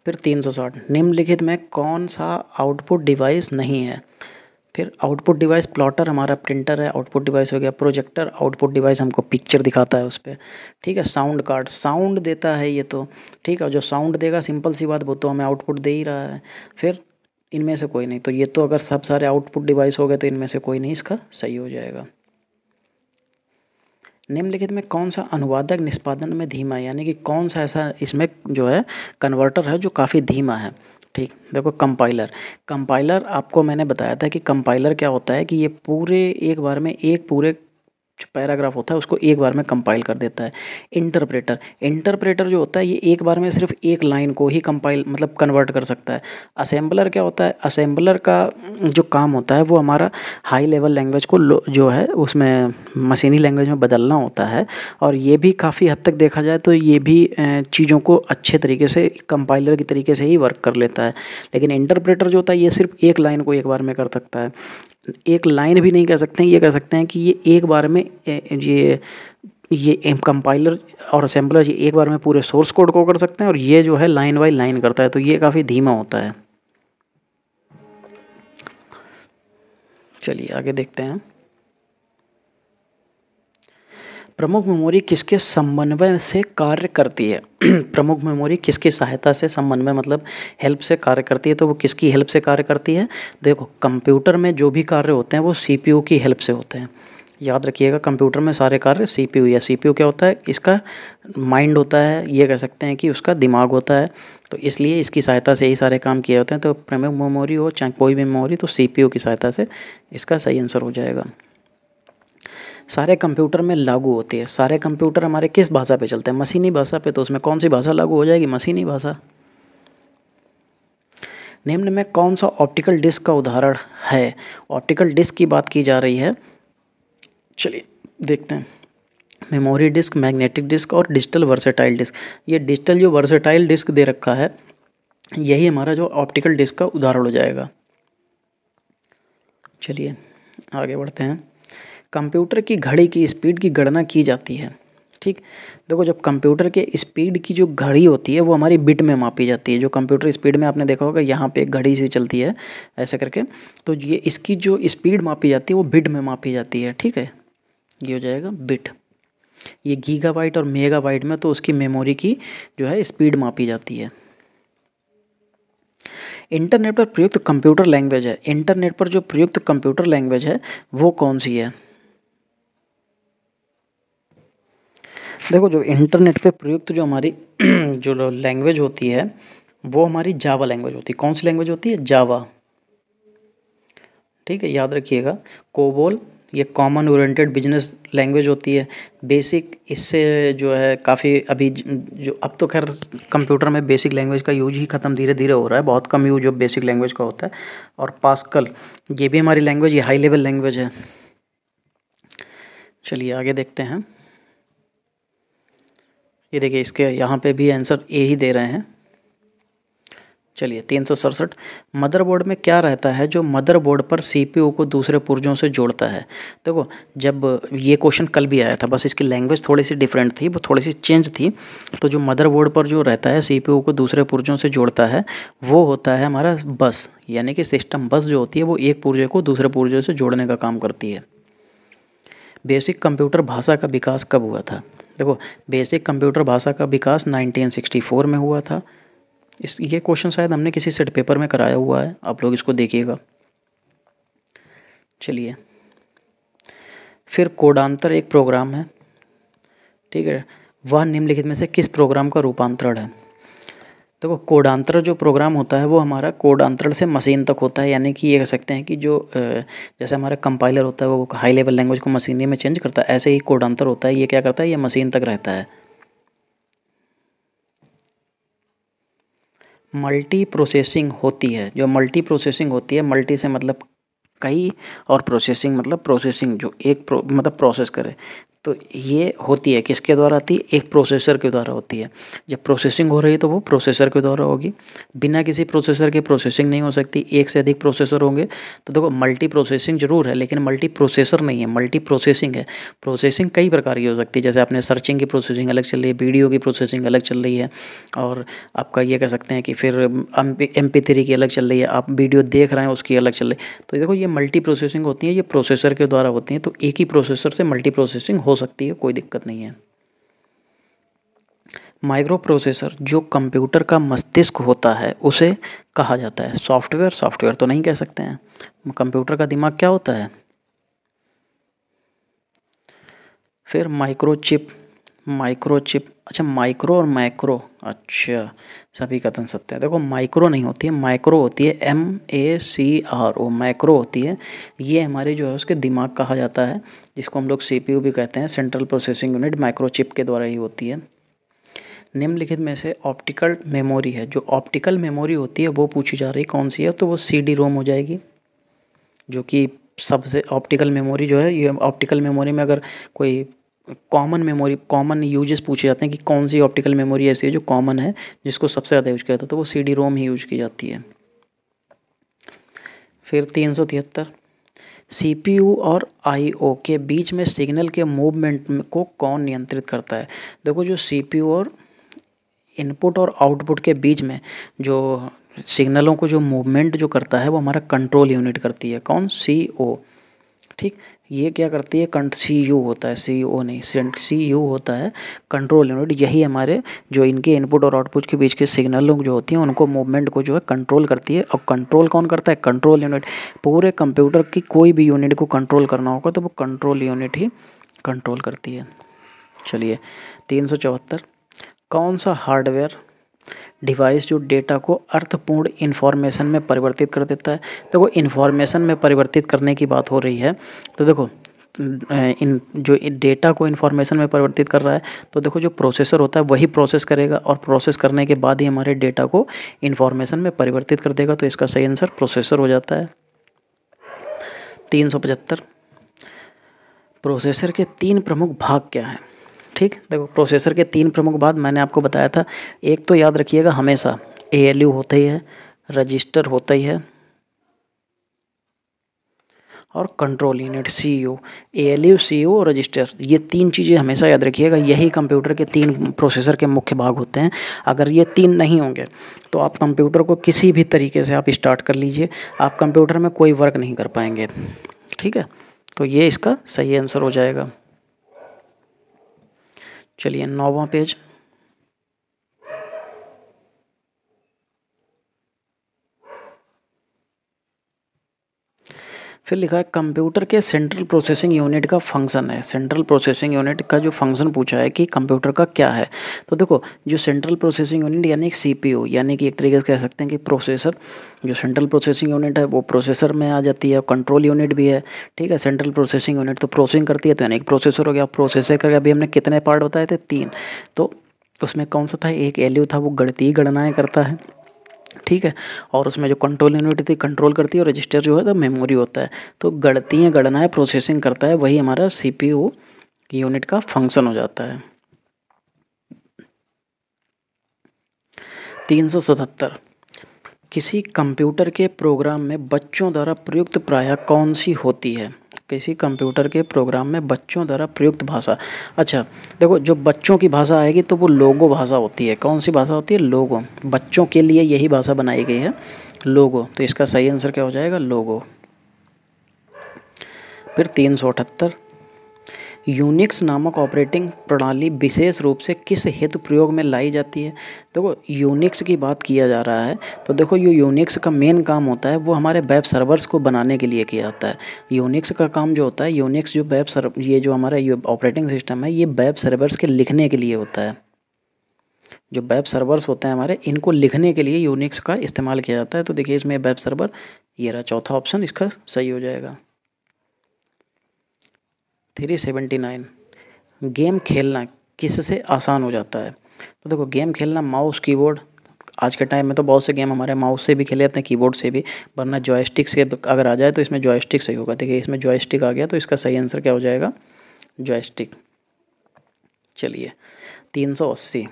फिर तीन सौ साठ निम्नलिखित में कौन सा आउटपुट डिवाइस नहीं है फिर आउटपुट डिवाइस प्लॉटर हमारा प्रिंटर है आउटपुट डिवाइस हो गया प्रोजेक्टर आउटपुट डिवाइस हमको पिक्चर दिखाता है उस पर ठीक है साउंड कार्ड साउंड देता है ये तो ठीक है जो साउंड देगा सिंपल सी बात वो तो हमें आउटपुट दे ही रहा है फिर इनमें से कोई नहीं तो ये तो अगर सब सारे आउटपुट डिवाइस हो गए तो इनमें से कोई नहीं इसका सही हो जाएगा निम्नलिखित में कौन सा अनुवादक निष्पादन में धीमा है यानी कि कौन सा ऐसा इसमें जो है कन्वर्टर है जो काफ़ी धीमा है ठीक देखो कंपाइलर कंपाइलर आपको मैंने बताया था कि कंपाइलर क्या होता है कि ये पूरे एक बार में एक पूरे जो पैराग्राफ होता है उसको एक बार में कंपाइल कर देता है इंटरप्रेटर इंटरप्रेटर जो होता है ये एक बार में सिर्फ एक लाइन को ही कंपाइल मतलब कन्वर्ट कर सकता है असेंबलर क्या होता है असेंबलर का जो काम होता है वो हमारा हाई लेवल लैंग्वेज को जो है उसमें मशीनी लैंग्वेज में बदलना होता है और ये भी काफ़ी हद तक देखा जाए तो ये भी चीज़ों को अच्छे तरीके से कंपाइलर के तरीके से ही वर्क कर लेता है लेकिन इंटरप्रेटर जो होता है ये सिर्फ एक लाइन को एक बार में कर सकता है एक लाइन भी नहीं कह सकते हैं ये कह सकते हैं कि ये एक बार में ये ये कंपाइलर और असेंबलर ये एक बार में पूरे सोर्स कोड को कर सकते हैं और ये जो है लाइन बाई लाइन करता है तो ये काफ़ी धीमा होता है चलिए आगे देखते हैं प्रमुख मेमोरी किसके समन्वय से कार्य करती है प्रमुख मेमोरी किसकी सहायता से समन्वय मतलब हेल्प से कार्य करती है तो वो किसकी हेल्प से कार्य करती है देखो कंप्यूटर में जो भी कार्य होते हैं वो सीपीयू की हेल्प से होते हैं याद रखिएगा कंप्यूटर में सारे कार्य सीपीयू या सीपीयू क्या होता है इसका माइंड होता है ये कह सकते हैं कि उसका दिमाग होता है तो इसलिए इसकी सहायता से ही सारे काम किए होते हैं तो प्रमुख मेमोरी हो चाहे कोई भी मेमोरी तो सीपीयू की सहायता से इसका सही आंसर हो जाएगा सारे कंप्यूटर में लागू होती है सारे कंप्यूटर हमारे किस भाषा पे चलते हैं मशीनी भाषा पे तो उसमें कौन सी भाषा लागू हो जाएगी मशीनी भाषा निम्न में कौन सा ऑप्टिकल डिस्क का उदाहरण है ऑप्टिकल डिस्क की बात की जा रही है चलिए देखते हैं मेमोरी डिस्क मैग्नेटिक डिस्क और डिजिटल वर्सेटाइल डिस्क ये डिजिटल जो वर्सेटाइल डिस्क दे रखा है यही हमारा जो ऑप्टिकल डिस्क का उदाहरण हो जाएगा चलिए आगे बढ़ते हैं कंप्यूटर की घड़ी की स्पीड की गणना की जाती है ठीक देखो जब कंप्यूटर के स्पीड की जो घड़ी होती है वो हमारी बिट में मापी जाती है जो कंप्यूटर स्पीड में आपने देखा होगा यहाँ पे एक घड़ी सी चलती है ऐसा करके तो ये इसकी जो स्पीड मापी जाती है वो बिट में मापी जाती है ठीक है ये हो जाएगा बिट ये गीगाबाइट और मेगाबाइट में तो उसकी मेमोरी की जो है स्पीड मापी जाती है इंटरनेट पर प्रयुक्त कंप्यूटर लैंग्वेज है इंटरनेट पर जो प्रयुक्त कंप्यूटर लैंग्वेज है वो कौन सी है देखो जो इंटरनेट पे प्रयुक्त जो हमारी जो लैंग्वेज होती है वो हमारी जावा लैंग्वेज होती है कौन सी लैंग्वेज होती है जावा ठीक है याद रखिएगा कोबोल ये कॉमन ओरिएंटेड बिजनेस लैंग्वेज होती है बेसिक इससे जो है काफ़ी अभी जो अब तो खैर कंप्यूटर में बेसिक लैंग्वेज का यूज ही ख़त्म धीरे धीरे हो रहा है बहुत कम यूज अब बेसिक लैंग्वेज का होता है और पास्कल ये भी हमारी लैंग्वेज ये हाई लेवल लैंग्वेज है चलिए आगे देखते हैं ये देखिए इसके यहाँ पे भी आंसर ए ही दे रहे हैं चलिए तीन सौ सड़सठ मदरबोर्ड में क्या रहता है जो मदरबोर्ड पर सीपीयू को दूसरे पुर्जों से जोड़ता है देखो जब ये क्वेश्चन कल भी आया था बस इसकी लैंग्वेज थोड़ी सी डिफरेंट थी वो थोड़ी सी चेंज थी तो जो मदरबोर्ड पर जो रहता है सीपीयू को दूसरे पुर्जों से जोड़ता है वो होता है हमारा बस यानी कि सिस्टम बस जो होती है वो एक पुर्जे को दूसरे पुर्जे से जोड़ने का काम करती है बेसिक कंप्यूटर भाषा का विकास कब हुआ था देखो बेसिक कंप्यूटर भाषा का विकास 1964 में हुआ था इस ये क्वेश्चन शायद हमने किसी सेट पेपर में कराया हुआ है आप लोग इसको देखिएगा चलिए फिर कोडांतर एक प्रोग्राम है ठीक है वह निम्नलिखित में से किस प्रोग्राम का रूपांतरण है देखो तो कोडांतर जो प्रोग्राम होता है वो हमारा कोडांतरण से मशीन तक होता है यानी कि ये कह सकते हैं कि जो जैसे हमारा कंपाइलर होता है वो हाई लेवल लैंग्वेज को मशीनी में चेंज करता है ऐसे ही कोडांतर होता है ये क्या करता है ये मशीन तक रहता है मल्टी प्रोसेसिंग होती है जो मल्टी प्रोसेसिंग होती है मल्टी से मतलब कई और प्रोसेसिंग मतलब प्रोसेसिंग जो एक प्रो, मतलब प्रोसेस करे तो ये होती है किसके द्वारा आती है एक प्रोसेसर के द्वारा होती है जब प्रोसेसिंग हो रही है तो वो प्रोसेसर के द्वारा होगी बिना किसी प्रोसेसर के प्रोसेसिंग नहीं हो सकती एक से अधिक प्रोसेसर होंगे तो देखो मल्टी प्रोसेसिंग जरूर है लेकिन मल्टी प्रोसेसर नहीं है मल्टी प्रोसेसिंग है प्रोसेसिंग कई प्रकार की हो सकती है जैसे आपने सर्चिंग की प्रोसेसिंग अलग चल रही है वीडियो की प्रोसेसिंग अलग चल रही है और आपका ये कह सकते हैं कि फिर एम पी थ्री की अलग चल रही है आप वीडियो देख रहे हैं उसकी अलग चल रही है तो देखो ये मल्टी प्रोसेसिंग होती है ये प्रोसेसर के द्वारा होती है तो एक ही प्रोसेसर से मल्टी प्रोसेसिंग हो सकती है कोई दिक्कत नहीं है माइक्रो प्रोसेसर जो कंप्यूटर का मस्तिष्क होता है उसे कहा जाता है सॉफ्टवेयर सॉफ्टवेयर तो नहीं कह सकते हैं कंप्यूटर का दिमाग क्या होता है फिर माइक्रोचिप माइक्रोचिप अच्छा माइक्रो और मैक्रो अच्छा सभी कथन सत्य है देखो माइक्रो नहीं होती है माइक्रो होती है M A C R O micro होती है ये हमारे जो है उसके दिमाग कहा जाता है जिसको हम लोग सी पी यू भी कहते हैं सेंट्रल प्रोसेसिंग यूनिट माइक्रोचिप के द्वारा ही होती है निम्नलिखित में से ऑप्टिकल मेमोरी है जो ऑप्टिकल मेमोरी होती है वो पूछी जा रही कौन सी है तो वो सी डी रोम हो जाएगी जो कि सबसे ऑप्टिकल मेमोरी जो है ये ऑप्टिकल मेमोरी में अगर कोई कॉमन मेमोरी कॉमन यूजेस पूछे जाते हैं कि कौन सी ऑप्टिकल मेमोरी ऐसी है जो कॉमन है जिसको सबसे ज़्यादा यूज किया जाता है तो वो सी डी रोम ही यूज की जाती है फिर तीन सौ तिहत्तर सी पी यू और आई ओ के बीच में सिग्नल के मूवमेंट को कौन नियंत्रित करता है देखो जो सी पी यू और इनपुट और आउटपुट के बीच में जो सिग्नलों को जो मूवमेंट जो करता है वो हमारा कंट्रोल यूनिट करती है कौन सी ओ ठीक ये क्या करती है कंट सी यू होता है सी ओ नहीं सेंट सी यू होता है कंट्रोल यूनिट यही हमारे जो इनके इनपुट और आउटपुट के बीच के सिग्नल जो होती हैं उनको मूवमेंट को जो है कंट्रोल करती है और कंट्रोल कौन करता है कंट्रोल यूनिट पूरे कंप्यूटर की कोई भी यूनिट को कंट्रोल करना होगा तो वो कंट्रोल यूनिट ही कंट्रोल करती है चलिए तीन सौ चौहत्तर कौन सा हार्डवेयर डिवाइस जो डेटा को अर्थपूर्ण इन्फॉर्मेशन में परिवर्तित कर देता है देखो तो इन्फॉर्मेशन में परिवर्तित करने की बात हो रही है तो देखो इन जो डेटा को इन्फॉर्मेशन में परिवर्तित कर रहा है तो देखो जो प्रोसेसर होता है वही प्रोसेस करेगा और प्रोसेस करने के बाद ही हमारे डेटा को इन्फॉर्मेशन में परिवर्तित कर देगा तो इसका सही आंसर प्रोसेसर हो जाता है तीन सौ पचहत्तर प्रोसेसर के तीन प्रमुख भाग क्या हैं ठीक देखो प्रोसेसर के तीन प्रमुख बात मैंने आपको बताया था एक तो याद रखिएगा हमेशा ए एल यू होता ही है रजिस्टर होता ही है और control unit C U A L U C U और रजिस्टर ये तीन चीज़ें हमेशा याद रखिएगा यही कंप्यूटर के तीन प्रोसेसर के मुख्य भाग होते हैं अगर ये तीन नहीं होंगे तो आप कंप्यूटर को किसी भी तरीके से आप स्टार्ट कर लीजिए आप कंप्यूटर में कोई वर्क नहीं कर पाएंगे ठीक है तो ये इसका सही आंसर हो जाएगा चलिए नौवा पेज फिर लिखा है कंप्यूटर के सेंट्रल प्रोसेसिंग यूनिट का फंक्शन है सेंट्रल प्रोसेसिंग यूनिट का जो फंक्शन पूछा है कि कंप्यूटर का क्या है तो देखो जो सेंट्रल प्रोसेसिंग यूनिट यानी एक सी यानी कि एक तरीके से कह सकते हैं कि प्रोसेसर जो सेंट्रल प्रोसेसिंग यूनिट है वो प्रोसेसर में आ जाती है कंट्रोल यूनिट भी है ठीक है सेंट्रल प्रोसेसिंग यूनिट तो प्रोसेसिंग करती है तो यानी एक प्रोसेसर हो गया प्रोसेसर करके अभी हमने कितने पार्ट बताए थे तीन तो उसमें कौन सा था एक एल था वो गणती गणनाएँ करता है ठीक है और उसमें जो कंट्रोल यूनिट थी कंट्रोल करती है और रजिस्टर जो है तो मेमोरी होता है तो गढ़ती है गणना है प्रोसेसिंग करता है वही हमारा सी यूनिट का फंक्शन हो जाता है तीन सौ सतहत्तर किसी कंप्यूटर के प्रोग्राम में बच्चों द्वारा प्रयुक्त प्राय कौन सी होती है किसी कंप्यूटर के प्रोग्राम में बच्चों द्वारा प्रयुक्त भाषा अच्छा देखो जो बच्चों की भाषा आएगी तो वो लोगो भाषा होती है कौन सी भाषा होती है लोगो बच्चों के लिए यही भाषा बनाई गई है लोगो तो इसका सही आंसर क्या हो जाएगा लोगो फिर तीन सौ अठहत्तर यूनिक्स नामक ऑपरेटिंग प्रणाली विशेष रूप से किस हेतु प्रयोग में लाई जाती है देखो यूनिक्स की बात किया जा रहा है तो देखो ये यूनिक्स का मेन काम होता है वो हमारे वेब सर्वर्स को बनाने के लिए किया जाता है यूनिक्स का काम जो होता है यूनिक्स जो वेब सर्व ये जो हमारा ऑपरेटिंग सिस्टम है ये वेब सर्वर्स के लिखने के लिए होता है जो वेब सर्वर्स होते हैं हमारे इनको लिखने के लिए यूनिक्स का इस्तेमाल किया जाता है तो देखिए इसमें वेब सर्वर ये रहा चौथा ऑप्शन इसका सही हो जाएगा थ्री सेवेंटी नाइन गेम खेलना किससे आसान हो जाता है तो देखो गेम खेलना माउस कीबोर्ड आज के टाइम में तो बहुत से गेम हमारे माउस से भी खेले जाते हैं कीबोर्ड से भी वरना जॉयस्टिक से तो अगर आ जाए तो इसमें जॉयस्टिक सही होगा देखिए इसमें जॉयस्टिक आ गया तो इसका सही आंसर क्या हो जाएगा जॉयस्टिक चलिए तीन सौ अस्सी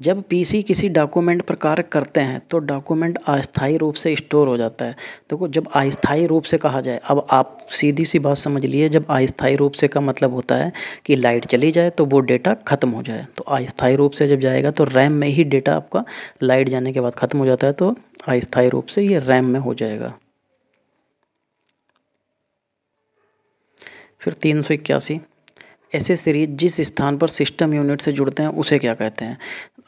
जब पीसी किसी डॉक्यूमेंट पर कार्य करते हैं तो डॉक्यूमेंट अस्थायी रूप से स्टोर हो जाता है देखो जब अस्थायी रूप से कहा जाए अब आप सीधी सी बात समझ लीजिए जब अस्थायी रूप से का मतलब होता है कि लाइट चली जाए तो वो डेटा ख़त्म हो जाए तो अस्थायी रूप से जब जाएगा तो रैम में ही डेटा आपका लाइट जाने के बाद ख़त्म हो जाता है तो अस्थायी रूप से ये रैम में हो जाएगा फिर तीन सौ इक्यासी ऐसे सीरीज जिस स्थान पर सिस्टम यूनिट से जुड़ते हैं उसे क्या कहते हैं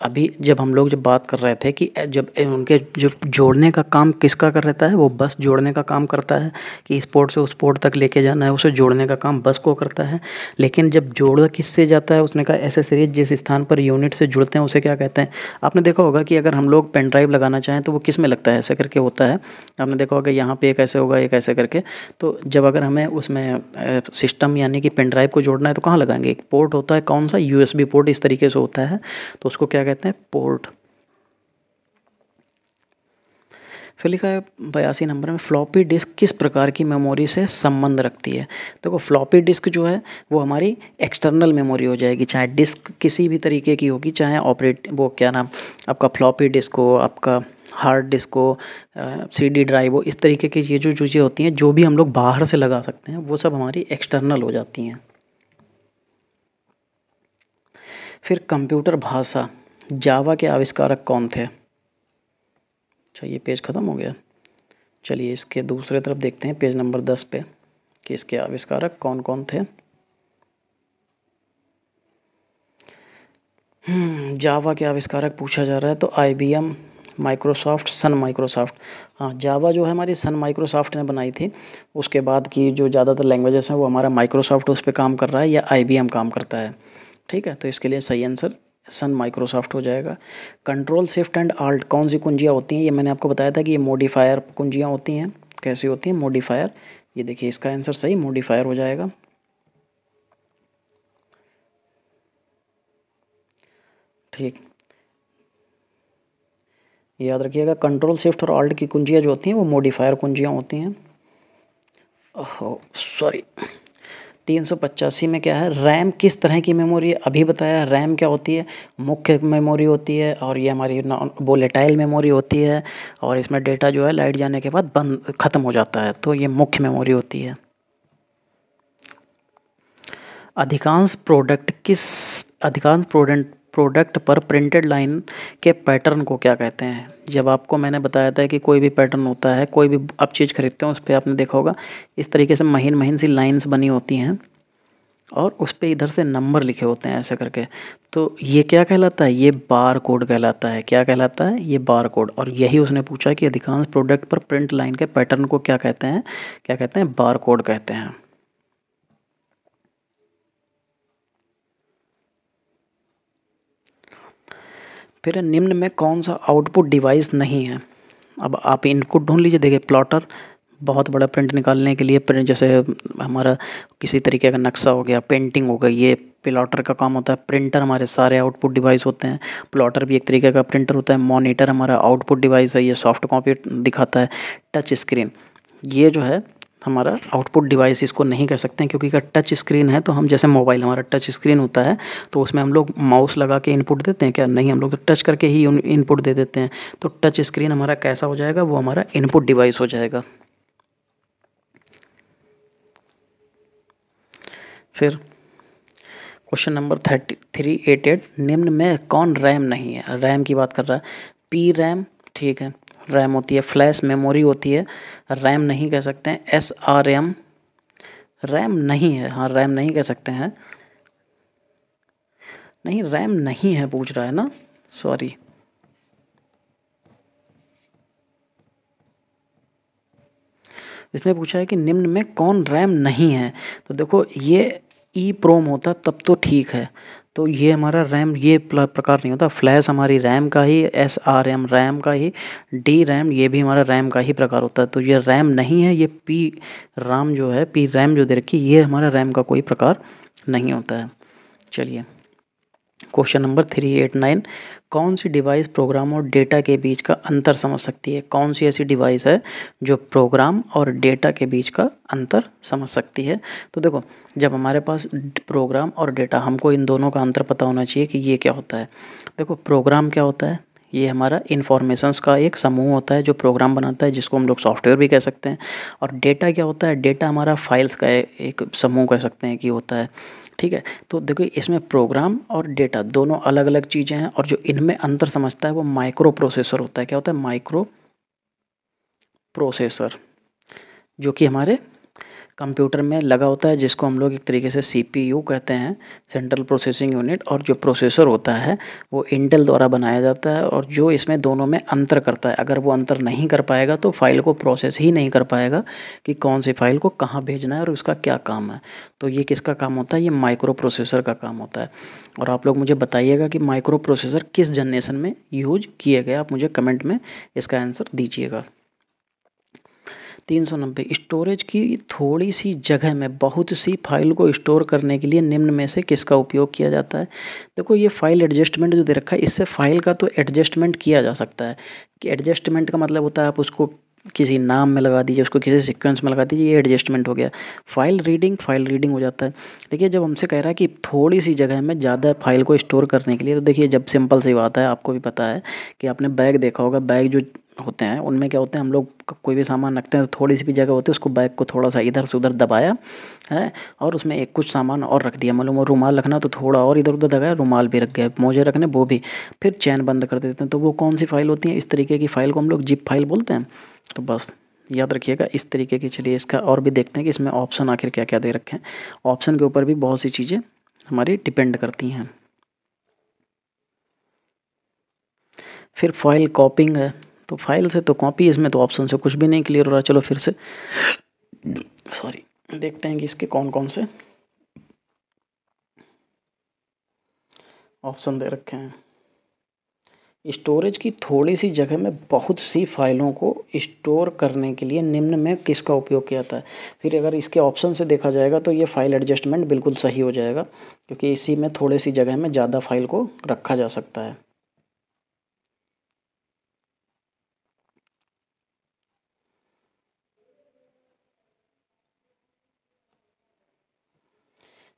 अभी जब हम लोग जब बात कर रहे थे कि जब उनके जो जोड़ने का काम किसका कर रहता है वो बस जोड़ने का काम करता है कि इस पोर्ट से उस पोर्ट तक लेके जाना है उसे जोड़ने का काम बस को करता है लेकिन जब जोड़ किससे जाता है उसने कहा ऐसे सीरीज जिस स्थान पर यूनिट से जुड़ते हैं उसे क्या कहते हैं आपने देखा होगा कि अगर हम लोग पेन ड्राइव लगाना चाहें तो वो किस में लगता है ऐसे करके होता है आपने देखा होगा यहाँ पर एक ऐसे होगा एक ऐसे करके तो जब अगर हमें उसमें सिस्टम यानी कि पेन ड्राइव को जोड़ना है तो कहाँ कहाँ लगाएंगे एक पोर्ट होता है कौन सा यूएसबी पोर्ट इस तरीके से होता है तो उसको क्या कहते हैं पोर्ट फिर लिखा है बयासी नंबर में फ्लॉपी डिस्क किस प्रकार की मेमोरी से संबंध रखती है देखो तो फ्लॉपी डिस्क जो है वो हमारी एक्सटर्नल मेमोरी हो जाएगी चाहे डिस्क किसी भी तरीके की होगी चाहे ऑपरेट वो क्या नाम आपका फ्लॉपी डिस्क हो आपका हार्ड डिस्क हो सी डी ड्राइव हो इस तरीके की ये जो चीज़ें होती हैं जो भी हम लोग बाहर से लगा सकते हैं वो सब हमारी एक्सटर्नल हो जाती हैं फिर कंप्यूटर भाषा जावा के आविष्कारक कौन थे अच्छा ये पेज ख़त्म हो गया चलिए इसके दूसरे तरफ देखते हैं पेज नंबर दस पे कि इसके आविष्कारक कौन कौन थे हम्म, जावा के आविष्कारक पूछा जा रहा है तो आईबीएम माइक्रोसॉफ्ट सन माइक्रोसॉफ्ट हाँ जावा जो है हमारी सन माइक्रोसॉफ्ट ने बनाई थी उसके बाद की जो ज़्यादातर लैंग्वेजेस हैं वो हमारा माइक्रोसॉफ्ट उस पर काम कर रहा है या आई काम करता है ठीक है तो इसके लिए सही आंसर सन माइक्रोसॉफ्ट हो जाएगा कंट्रोल शिफ्ट एंड आल्ट कौन सी कुंजियाँ होती हैं ये मैंने आपको बताया था कि ये मोडिफायर कुंजियाँ होती हैं कैसी होती हैं मोडिफायर ये देखिए इसका आंसर सही मोडिफायर हो जाएगा ठीक याद रखिएगा कंट्रोल शिफ्ट और आल्ट की कुंजियाँ जो होती हैं वो मोडिफायर कुंजियाँ होती हैं ओह सॉरी तीन सौ पचासी में क्या है रैम किस तरह की मेमोरी है अभी बताया रैम क्या होती है मुख्य मेमोरी होती है और ये हमारी वोलेटाइल मेमोरी होती है और इसमें डेटा जो है लाइट जाने के बाद बंद ख़त्म हो जाता है तो ये मुख्य मेमोरी होती है अधिकांश प्रोडक्ट किस अधिकांश प्रोडक्ट प्रोडक्ट पर प्रिंटेड लाइन के पैटर्न को क्या कहते हैं जब आपको मैंने बताया था कि कोई भी पैटर्न होता है कोई भी आप चीज़ खरीदते हैं उस पर आपने देखा होगा इस तरीके से महीन महीन सी लाइंस बनी होती हैं और उस पर इधर से नंबर लिखे होते हैं ऐसे करके तो ये क्या कहलाता है ये बार कोड कहलाता है क्या कहलाता है ये बार कोड और यही उसने पूछा कि अधिकांश प्रोडक्ट पर प्रिंट लाइन के पैटर्न को क्या कहते हैं क्या कहते हैं बार कोड कहते हैं फिर निम्न में कौन सा आउटपुट डिवाइस नहीं है अब आप इनपुट ढूंढ लीजिए देखिए प्लॉटर बहुत बड़ा प्रिंट निकालने के लिए प्रिंट जैसे हमारा किसी तरीके का नक्शा हो गया पेंटिंग हो गई ये प्लॉटर का काम होता है प्रिंटर हमारे सारे आउटपुट डिवाइस होते हैं प्लॉटर भी एक तरीके का प्रिंटर होता है मॉनिटर हमारा आउटपुट डिवाइस है ये सॉफ्ट कॉपी दिखाता है टच स्क्रीन ये जो है हमारा आउटपुट डिवाइस इसको नहीं कर सकते हैं क्योंकि अगर टच स्क्रीन है तो हम जैसे मोबाइल हमारा टच स्क्रीन होता है तो उसमें हम लोग माउस लगा के इनपुट देते हैं क्या नहीं हम लोग तो टच करके ही इनपुट दे देते हैं तो टच स्क्रीन हमारा कैसा हो जाएगा वो हमारा इनपुट डिवाइस हो जाएगा फिर question number thirty three eight eight निम्न में कौन रैम नहीं है रैम की बात कर रहा है पी रैम ठीक है रैम होती है फ्लैश मेमोरी होती है रैम नहीं कह सकते हैं एस आर एम रैम नहीं है हाँ रैम नहीं कह सकते हैं नहीं रैम नहीं है पूछ रहा है ना सॉरी इसने पूछा है कि निम्न में कौन रैम नहीं है तो देखो ये ई प्रोम होता तब तो ठीक है तो ये हमारा रैम ये प्रकार नहीं होता फ्लैश हमारी रैम का ही एस आर एम रैम का ही डी रैम ये भी हमारा रैम का ही प्रकार होता है तो ये रैम नहीं है ये पी राम जो है पी रैम जो दे रखी ये हमारा रैम का कोई प्रकार नहीं होता है चलिए question number three eight nine कौन सी डिवाइस प्रोग्राम और डेटा के बीच का अंतर समझ सकती है कौन सी ऐसी डिवाइस है जो प्रोग्राम और डेटा के बीच का अंतर समझ सकती है तो देखो जब हमारे पास प्रोग्राम और डेटा हमको इन दोनों का अंतर पता होना चाहिए कि ये क्या होता है देखो प्रोग्राम क्या होता है ये हमारा इन्फॉर्मेशंस का एक समूह होता है जो प्रोग्राम बनाता है जिसको हम लोग सॉफ्टवेयर भी कह सकते हैं और डेटा क्या होता है डेटा हमारा फाइल्स का एक समूह कह सकते हैं कि होता है ठीक है तो देखो इसमें प्रोग्राम और डेटा दोनों अलग अलग चीज़ें हैं और जो इनमें अंतर समझता है वो माइक्रो प्रोसेसर होता है क्या होता है माइक्रो प्रोसेसर जो कि हमारे कंप्यूटर में लगा होता है जिसको हम लोग एक तरीके से सीपीयू कहते हैं सेंट्रल प्रोसेसिंग यूनिट और जो प्रोसेसर होता है वो इंटेल द्वारा बनाया जाता है और जो इसमें दोनों में अंतर करता है अगर वो अंतर नहीं कर पाएगा तो फाइल को प्रोसेस ही नहीं कर पाएगा कि कौन सी फाइल को कहाँ भेजना है और उसका क्या काम है तो ये किसका काम होता है ये माइक्रो प्रोसेसर का काम होता है और आप लोग मुझे बताइएगा कि माइक्रो प्रोसेसर किस जनरेशन में यूज किए गए आप मुझे कमेंट में इसका आंसर दीजिएगा तीन सौ नब्बे स्टोरेज की थोड़ी सी जगह में बहुत सी फाइल को स्टोर करने के लिए निम्न में से किसका उपयोग किया जाता है देखो ये फाइल एडजस्टमेंट जो दे रखा है इससे फाइल का तो एडजस्टमेंट किया जा सकता है कि एडजस्टमेंट का मतलब होता है आप उसको किसी नाम में लगा दीजिए उसको किसी सीक्वेंस में लगा दीजिए ये एडजस्टमेंट हो गया फाइल रीडिंग फाइल रीडिंग हो जाता है देखिए जब हमसे कह रहा है कि थोड़ी सी जगह में ज़्यादा फाइल को स्टोर करने के लिए तो देखिए जब सिंपल सी बात है आपको भी पता है कि आपने बैग देखा होगा बैग जो होते हैं उनमें क्या होते हैं हम लोग कोई भी सामान रखते हैं तो थोड़ी सी भी जगह होती है उसको बैग को थोड़ा सा इधर से उधर दबाया है और उसमें एक कुछ सामान और रख दिया मालूम और रुमाल रखना तो थोड़ा और इधर उधर दबाया रुमाल भी रख गया मोजे रखने वो भी फिर चैन बंद कर देते हैं तो वो कौन सी फाइल होती है इस तरीके की फ़ाइल को हम लोग जिप फाइल बोलते हैं तो बस याद रखिएगा इस तरीके की चलिए इसका और भी देखते हैं कि इसमें ऑप्शन आखिर क्या क्या दे रखे हैं ऑप्शन के ऊपर भी बहुत सी चीज़ें हमारी डिपेंड करती हैं फिर फाइल कॉपिंग है तो फाइल से तो कॉपी इसमें तो ऑप्शन से कुछ भी नहीं क्लियर हो रहा चलो फिर से सॉरी देखते हैं कि इसके कौन कौन से ऑप्शन दे रखे हैं स्टोरेज की थोड़ी सी जगह में बहुत सी फाइलों को स्टोर करने के लिए निम्न में किसका उपयोग किया जाता है फिर अगर इसके ऑप्शन से देखा जाएगा तो ये फाइल एडजस्टमेंट बिल्कुल सही हो जाएगा क्योंकि इसी में थोड़ी सी जगह में ज़्यादा फाइल को रखा जा सकता है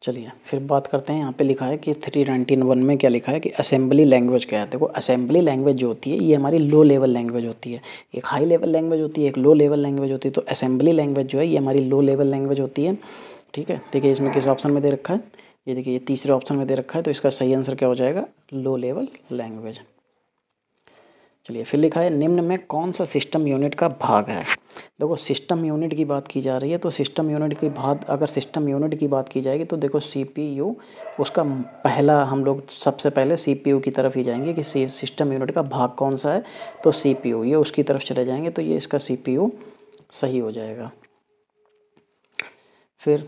चलिए फिर बात करते हैं यहाँ पे लिखा है कि थ्री नाइनटीन वन में क्या लिखा है कि असेंबली लैंग्वेज क्या है देखो असेंबली लैंग्वेज जो होती है ये हमारी लो लेवल लैंग्वेज होती है एक हाई लेवल लैंग्वेज होती है एक लो लेवल लैंग्वेज होती है तो असेंबली लैंग्वेज जो है ये हमारी लो लेवल लैंग्वेज होती है ठीक है देखिए इसमें किस ऑप्शन में दे रखा है ये देखिए ये तीसरे ऑप्शन में दे रखा है तो इसका सही आंसर क्या हो जाएगा लो लेवल लैंग्वेज चलिए फिर लिखा है निम्न में कौन सा सिस्टम यूनिट का भाग है देखो सिस्टम यूनिट की बात की जा रही है तो सिस्टम यूनिट की बात अगर सिस्टम यूनिट की बात की जाएगी तो देखो सीपीयू उसका पहला हम लोग सबसे पहले सीपीयू की तरफ ही जाएंगे कि सिस्टम यूनिट का भाग कौन सा है तो सीपीयू ये उसकी तरफ चले जाएंगे तो ये इसका सी सही हो जाएगा फिर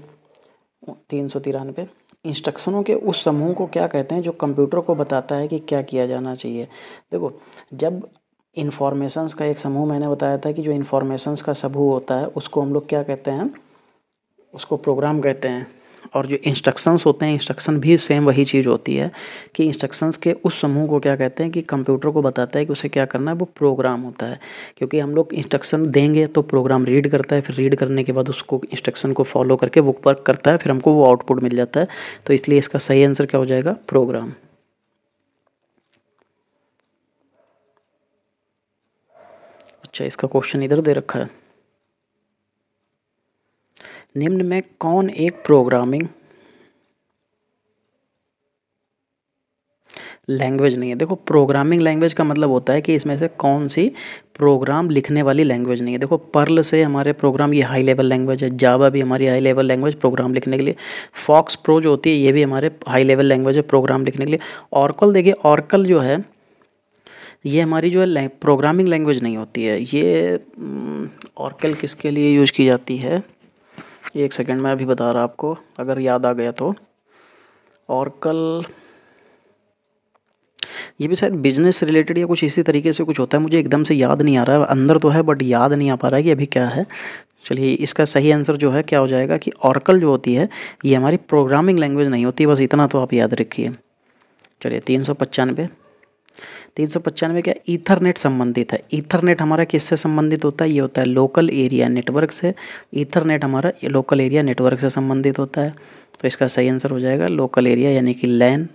तीन सौ तिरानवे इंस्ट्रक्शनों के उस समूह को क्या कहते हैं जो कंप्यूटर को बताता है कि क्या किया जाना चाहिए देखो जब इन्फॉर्मेशंस का एक समूह मैंने बताया था कि जो इन्फॉर्मेशंस का समूह होता है उसको हम लोग क्या कहते हैं उसको प्रोग्राम कहते हैं और जो इंस्ट्रक्शंस होते हैं इंस्ट्रक्शन भी सेम वही चीज़ होती है कि इंस्ट्रक्शंस के उस समूह को क्या कहते हैं कि कंप्यूटर को बताता है कि उसे क्या करना है वो प्रोग्राम होता है क्योंकि हम लोग इंस्ट्रक्शन देंगे तो प्रोग्राम रीड करता है फिर रीड करने के बाद उसको इंस्ट्रक्शन को फॉलो करके वो वर्क करता है फिर हमको वो आउटपुट मिल जाता है तो इसलिए इसका सही आंसर क्या हो जाएगा प्रोग्राम अच्छा इसका क्वेश्चन इधर दे रखा है निम्न में कौन एक प्रोग्रामिंग लैंग्वेज नहीं है देखो प्रोग्रामिंग लैंग्वेज का मतलब होता है कि इसमें से कौन सी प्रोग्राम लिखने वाली लैंग्वेज नहीं है देखो पर्ल से हमारे प्रोग्राम ये हाई लेवल लैंग्वेज है जावा भी हमारी हाई लेवल लैंग्वेज प्रोग्राम लिखने के लिए फॉक्स प्रो जो होती है ये भी हमारे हाई लेवल लैंग्वेज है प्रोग्राम लिखने के लिए ऑर्कल देखिए औरकल जो है ये हमारी जो है प्रोग्रामिंग लैंग्वेज नहीं होती है ये ऑर्कल हम्म, किसके लिए यूज की जाती है एक सेकेंड मैं अभी बता रहा आपको अगर याद आ गया तो और कल ये भी शायद बिजनेस रिलेटेड या कुछ इसी तरीके से कुछ होता है मुझे एकदम से याद नहीं आ रहा है अंदर तो है बट याद नहीं आ पा रहा है कि अभी क्या है चलिए इसका सही आंसर जो है क्या हो जाएगा कि ऑर्कल जो होती है ये हमारी प्रोग्रामिंग लैंग्वेज नहीं होती बस इतना तो आप याद रखिए चलिए तीन सौ पचानवे तीन सौ पचानवे क्या ईथरनेट संबंधित है ईथरनेट हमारा किससे संबंधित होता है ये होता है लोकल एरिया नेटवर्क से ईथरनेट हमारा लोकल एरिया नेटवर्क से संबंधित होता है तो इसका सही आंसर हो जाएगा लोकल एरिया यानी कि लैन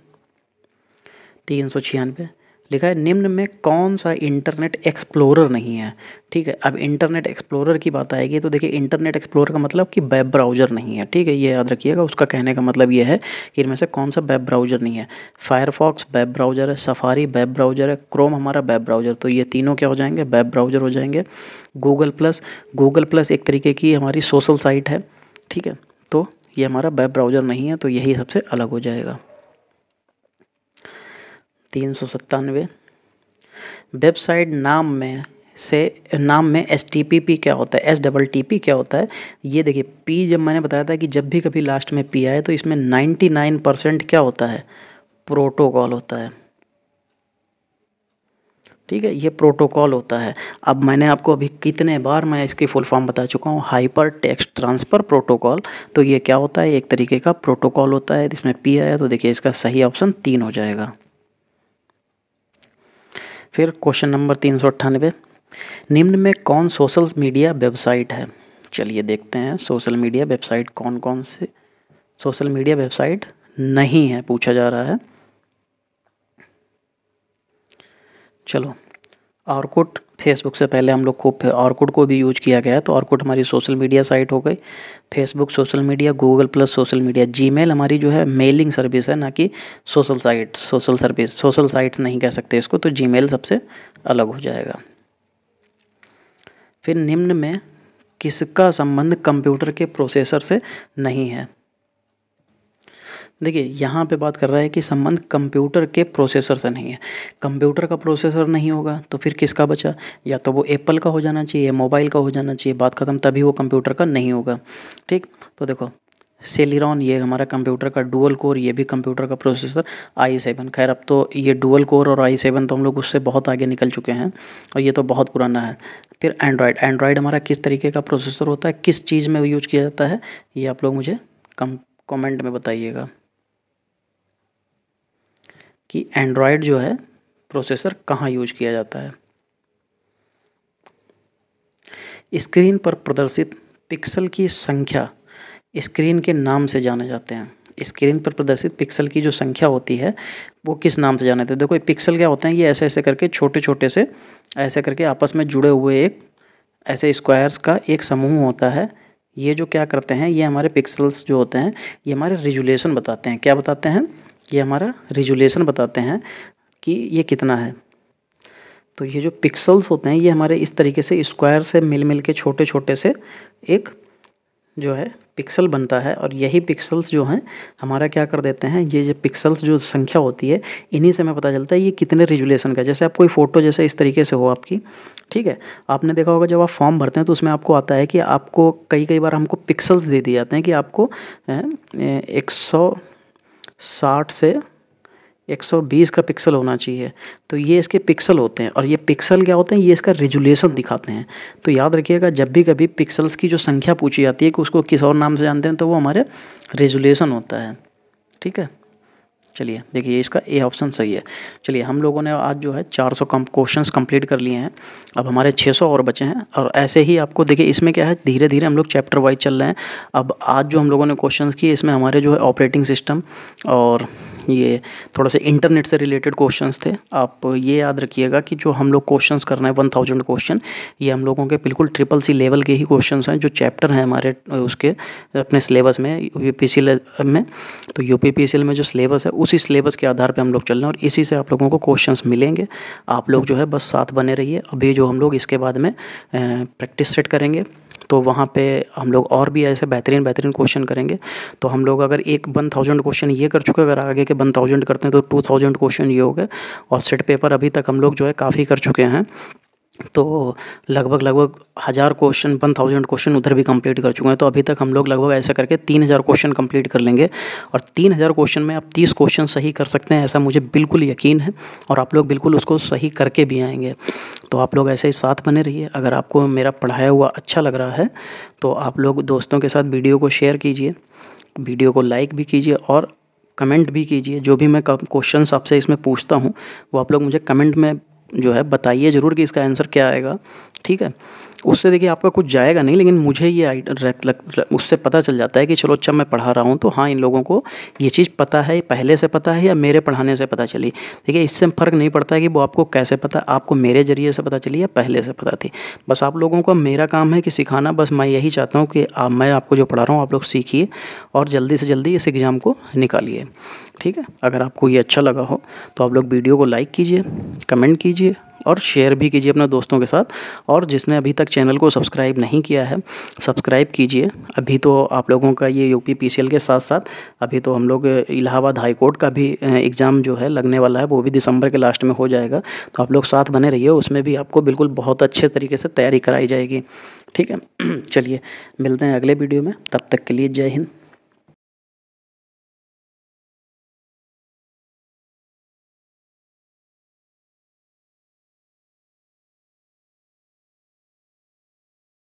तीन सौ छियानवे लिखा है निम्न में कौन सा इंटरनेट एक्सप्लोरर नहीं है ठीक है अब इंटरनेट एक्सप्लोरर की बात आएगी तो देखिए इंटरनेट एक्सप्लोरर का मतलब कि वेब ब्राउज़र नहीं है ठीक है ये याद रखिएगा उसका कहने का मतलब ये है कि इनमें से कौन सा वेब ब्राउज़र नहीं है फायरफॉक्स वेब ब्राउज़र है सफारी वेब ब्राउज़र है क्रोम हमारा वेब ब्राउज़र तो ये तीनों क्या हो जाएंगे वेब ब्राउज़र हो जाएंगे गूगल प्लस गूगल प्लस एक तरीके की हमारी सोशल साइट है ठीक है तो ये हमारा वेब ब्राउज़र नहीं है तो यही सबसे अलग हो जाएगा तीन सौ सत्तानवे वेबसाइट नाम में से नाम में एस टी पी पी क्या होता है एस डबल टी पी क्या होता है ये देखिए पी जब मैंने बताया था कि जब भी कभी लास्ट में पी आए तो इसमें नाइन्टी नाइन परसेंट क्या होता है प्रोटोकॉल होता है ठीक है ये प्रोटोकॉल होता है अब मैंने आपको अभी कितने बार मैं इसकी फुल फॉर्म बता चुका हूँ हाइपर टेक्स्ट ट्रांसफ़र प्रोटोकॉल तो ये क्या होता है एक तरीके का प्रोटोकॉल होता है इसमें पी आया तो देखिए इसका सही ऑप्शन तीन हो जाएगा फिर क्वेश्चन नंबर तीन सौ अट्ठानवे निम्न में कौन सोशल मीडिया वेबसाइट है चलिए देखते हैं सोशल मीडिया वेबसाइट कौन कौन से सोशल मीडिया वेबसाइट नहीं है पूछा जा रहा है चलो आरकुट फेसबुक से पहले हम लोग को ऑर्कुड को भी यूज किया गया तो ऑर्कुड हमारी सोशल मीडिया साइट हो गई Facebook social media Google plus social media Gmail हमारी जो है मेलिंग सर्विस है ना कि social site social service social sites नहीं कह सकते इसको तो जीमेल सबसे अलग हो जाएगा फिर निम्न में किसका संबंध कंप्यूटर के प्रोसेसर से नहीं है देखिए यहाँ पे बात कर रहा है कि संबंध कंप्यूटर के प्रोसेसर से नहीं है कंप्यूटर का प्रोसेसर नहीं होगा तो फिर किसका बचा या तो वो एप्पल का हो जाना चाहिए मोबाइल का हो जाना चाहिए बात ख़त्म तभी वो कंप्यूटर का नहीं होगा ठीक तो देखो सेलिरॉन ये हमारा कंप्यूटर का डुअल कोर ये भी कंप्यूटर का प्रोसेसर आई सेवन खैर अब तो ये डुअल कोर और आई सेवन तो हम लोग उससे बहुत आगे निकल चुके हैं और ये तो बहुत पुराना है फिर एंड्रॉयड एंड्रॉयड हमारा किस तरीके का प्रोसेसर होता है किस चीज़ में यूज किया जाता है ये आप लोग मुझे कम कमेंट में बताइएगा कि एंड्रॉयड जो है प्रोसेसर कहाँ यूज किया जाता है स्क्रीन पर प्रदर्शित पिक्सल की संख्या स्क्रीन के नाम से जाने जाते हैं स्क्रीन पर प्रदर्शित पिक्सल की जो संख्या होती है वो किस नाम से जाने जाते हैं देखो ये पिक्सल क्या होते हैं ये ऐसे ऐसे करके छोटे छोटे से ऐसे करके आपस में जुड़े हुए एक ऐसे स्क्वायर्स का एक समूह होता है ये जो क्या करते हैं ये हमारे पिक्सल्स जो होते हैं ये हमारे रेजुलेशन बताते हैं क्या बताते हैं ये हमारा रिजुलेशन बताते हैं कि ये कितना है तो ये जो पिक्सल्स होते हैं ये हमारे इस तरीके से स्क्वायर से मिल मिल के छोटे छोटे से एक जो है पिक्सल बनता है और यही पिक्सल्स जो हैं हमारा क्या कर देते हैं ये जो पिक्सल्स जो संख्या होती है इन्हीं से हमें पता चलता है ये कितने रेजुलेशन का जैसे आप कोई फ़ोटो जैसे इस तरीके से हो आपकी ठीक है आपने देखा होगा जब आप फॉर्म भरते हैं तो उसमें आपको आता है कि आपको कई कई बार हमको पिक्सल्स दे दिए जाते हैं कि आपको एक सौ साठ से 120 का पिक्सल होना चाहिए तो ये इसके पिक्सल होते हैं और ये पिक्सल क्या होते हैं ये इसका रेजुलेशन दिखाते हैं तो याद रखिएगा जब भी कभी पिक्सल्स की जो संख्या पूछी जाती है कि उसको किस और नाम से जानते हैं तो वो हमारे रेजुलेशन होता है ठीक है चलिए देखिए इसका ए ऑप्शन सही है चलिए हम लोगों ने आज जो है 400 सौ कम क्वेश्चन कंप्लीट कर लिए हैं अब हमारे 600 और बचे हैं और ऐसे ही आपको देखिए इसमें क्या है धीरे धीरे हम लोग चैप्टर वाइज चल रहे हैं अब आज जो हम लोगों ने क्वेश्चन किए इसमें हमारे जो है ऑपरेटिंग सिस्टम और ये थोड़ा से इंटरनेट से रिलेटेड क्वेश्चन थे आप ये याद रखिएगा कि जो हम लोग क्वेश्चन करना है वन थाउजेंड क्वेश्चन ये हम लोगों के बिल्कुल ट्रिपल सी लेवल के ही क्वेश्चन हैं जो चैप्टर हैं हमारे उसके अपने सिलेबस में यू में तो यू में जो सिलेबस है उसी सिलेबस के आधार पे हम लोग चल रहे हैं और इसी से आप लोगों को क्वेश्चंस मिलेंगे आप लोग जो है बस साथ बने रहिए अभी जो हम लोग इसके बाद में प्रैक्टिस सेट करेंगे तो वहाँ पे हम लोग और भी ऐसे बेहतरीन बेहतरीन क्वेश्चन करेंगे तो हम लोग अगर एक वन थाउजेंड क्वेश्चन ये कर चुके हैं अगर आगे के वन थाउजेंड करते हैं तो टू थाउजेंड क्वेश्चन ये हो गए और सेट पेपर अभी तक हम लोग जो है काफ़ी कर चुके हैं तो लगभग लगभग हज़ार क्वेश्चन वन थाउजेंड क्वेश्चन उधर भी कंप्लीट कर चुके हैं तो अभी तक हम लोग लगभग ऐसा करके तीन हज़ार क्वेश्चन कंप्लीट कर लेंगे और तीन हज़ार क्वेश्चन में आप तीस क्वेश्चन सही कर सकते हैं ऐसा मुझे बिल्कुल यकीन है और आप लोग बिल्कुल उसको सही करके भी आएंगे तो आप लोग ऐसे ही साथ बने रहिए अगर आपको मेरा पढ़ाया हुआ अच्छा लग रहा है तो आप लोग दोस्तों के साथ वीडियो को शेयर कीजिए वीडियो को लाइक भी कीजिए और कमेंट भी कीजिए जो भी मैं क्वेश्चंस आपसे इसमें पूछता हूँ वो आप लोग मुझे कमेंट में जो है बताइए ज़रूर कि इसका आंसर क्या आएगा ठीक है उससे देखिए आपका कुछ जाएगा नहीं लेकिन मुझे ये उससे पता चल जाता है कि चलो अच्छा मैं पढ़ा रहा हूँ तो हाँ इन लोगों को ये चीज़ पता है पहले से पता है या मेरे पढ़ाने से पता चली ठीक है इससे फ़र्क नहीं पड़ता है कि वो आपको कैसे पता आपको मेरे ज़रिए से पता चली या पहले से पता थी बस आप लोगों का मेरा काम है कि सिखाना बस मैं यही चाहता हूँ कि आप मैं आपको जो पढ़ा रहा हूँ आप लोग सीखिए और जल्दी से जल्दी इस एग्ज़ाम को निकालिए ठीक है अगर आपको ये अच्छा लगा हो तो आप लोग वीडियो को लाइक कीजिए कमेंट कीजिए और शेयर भी कीजिए अपने दोस्तों के साथ और जिसने अभी तक चैनल को सब्सक्राइब नहीं किया है सब्सक्राइब कीजिए अभी तो आप लोगों का ये यू पी के साथ साथ अभी तो हम लोग इलाहाबाद हाई कोर्ट का भी एग्ज़ाम जो है लगने वाला है वो भी दिसंबर के लास्ट में हो जाएगा तो आप लोग साथ बने रहिए उसमें भी आपको बिल्कुल बहुत अच्छे तरीके से तैयारी कराई जाएगी ठीक है चलिए मिलते हैं अगले वीडियो में तब तक के लिए जय हिंद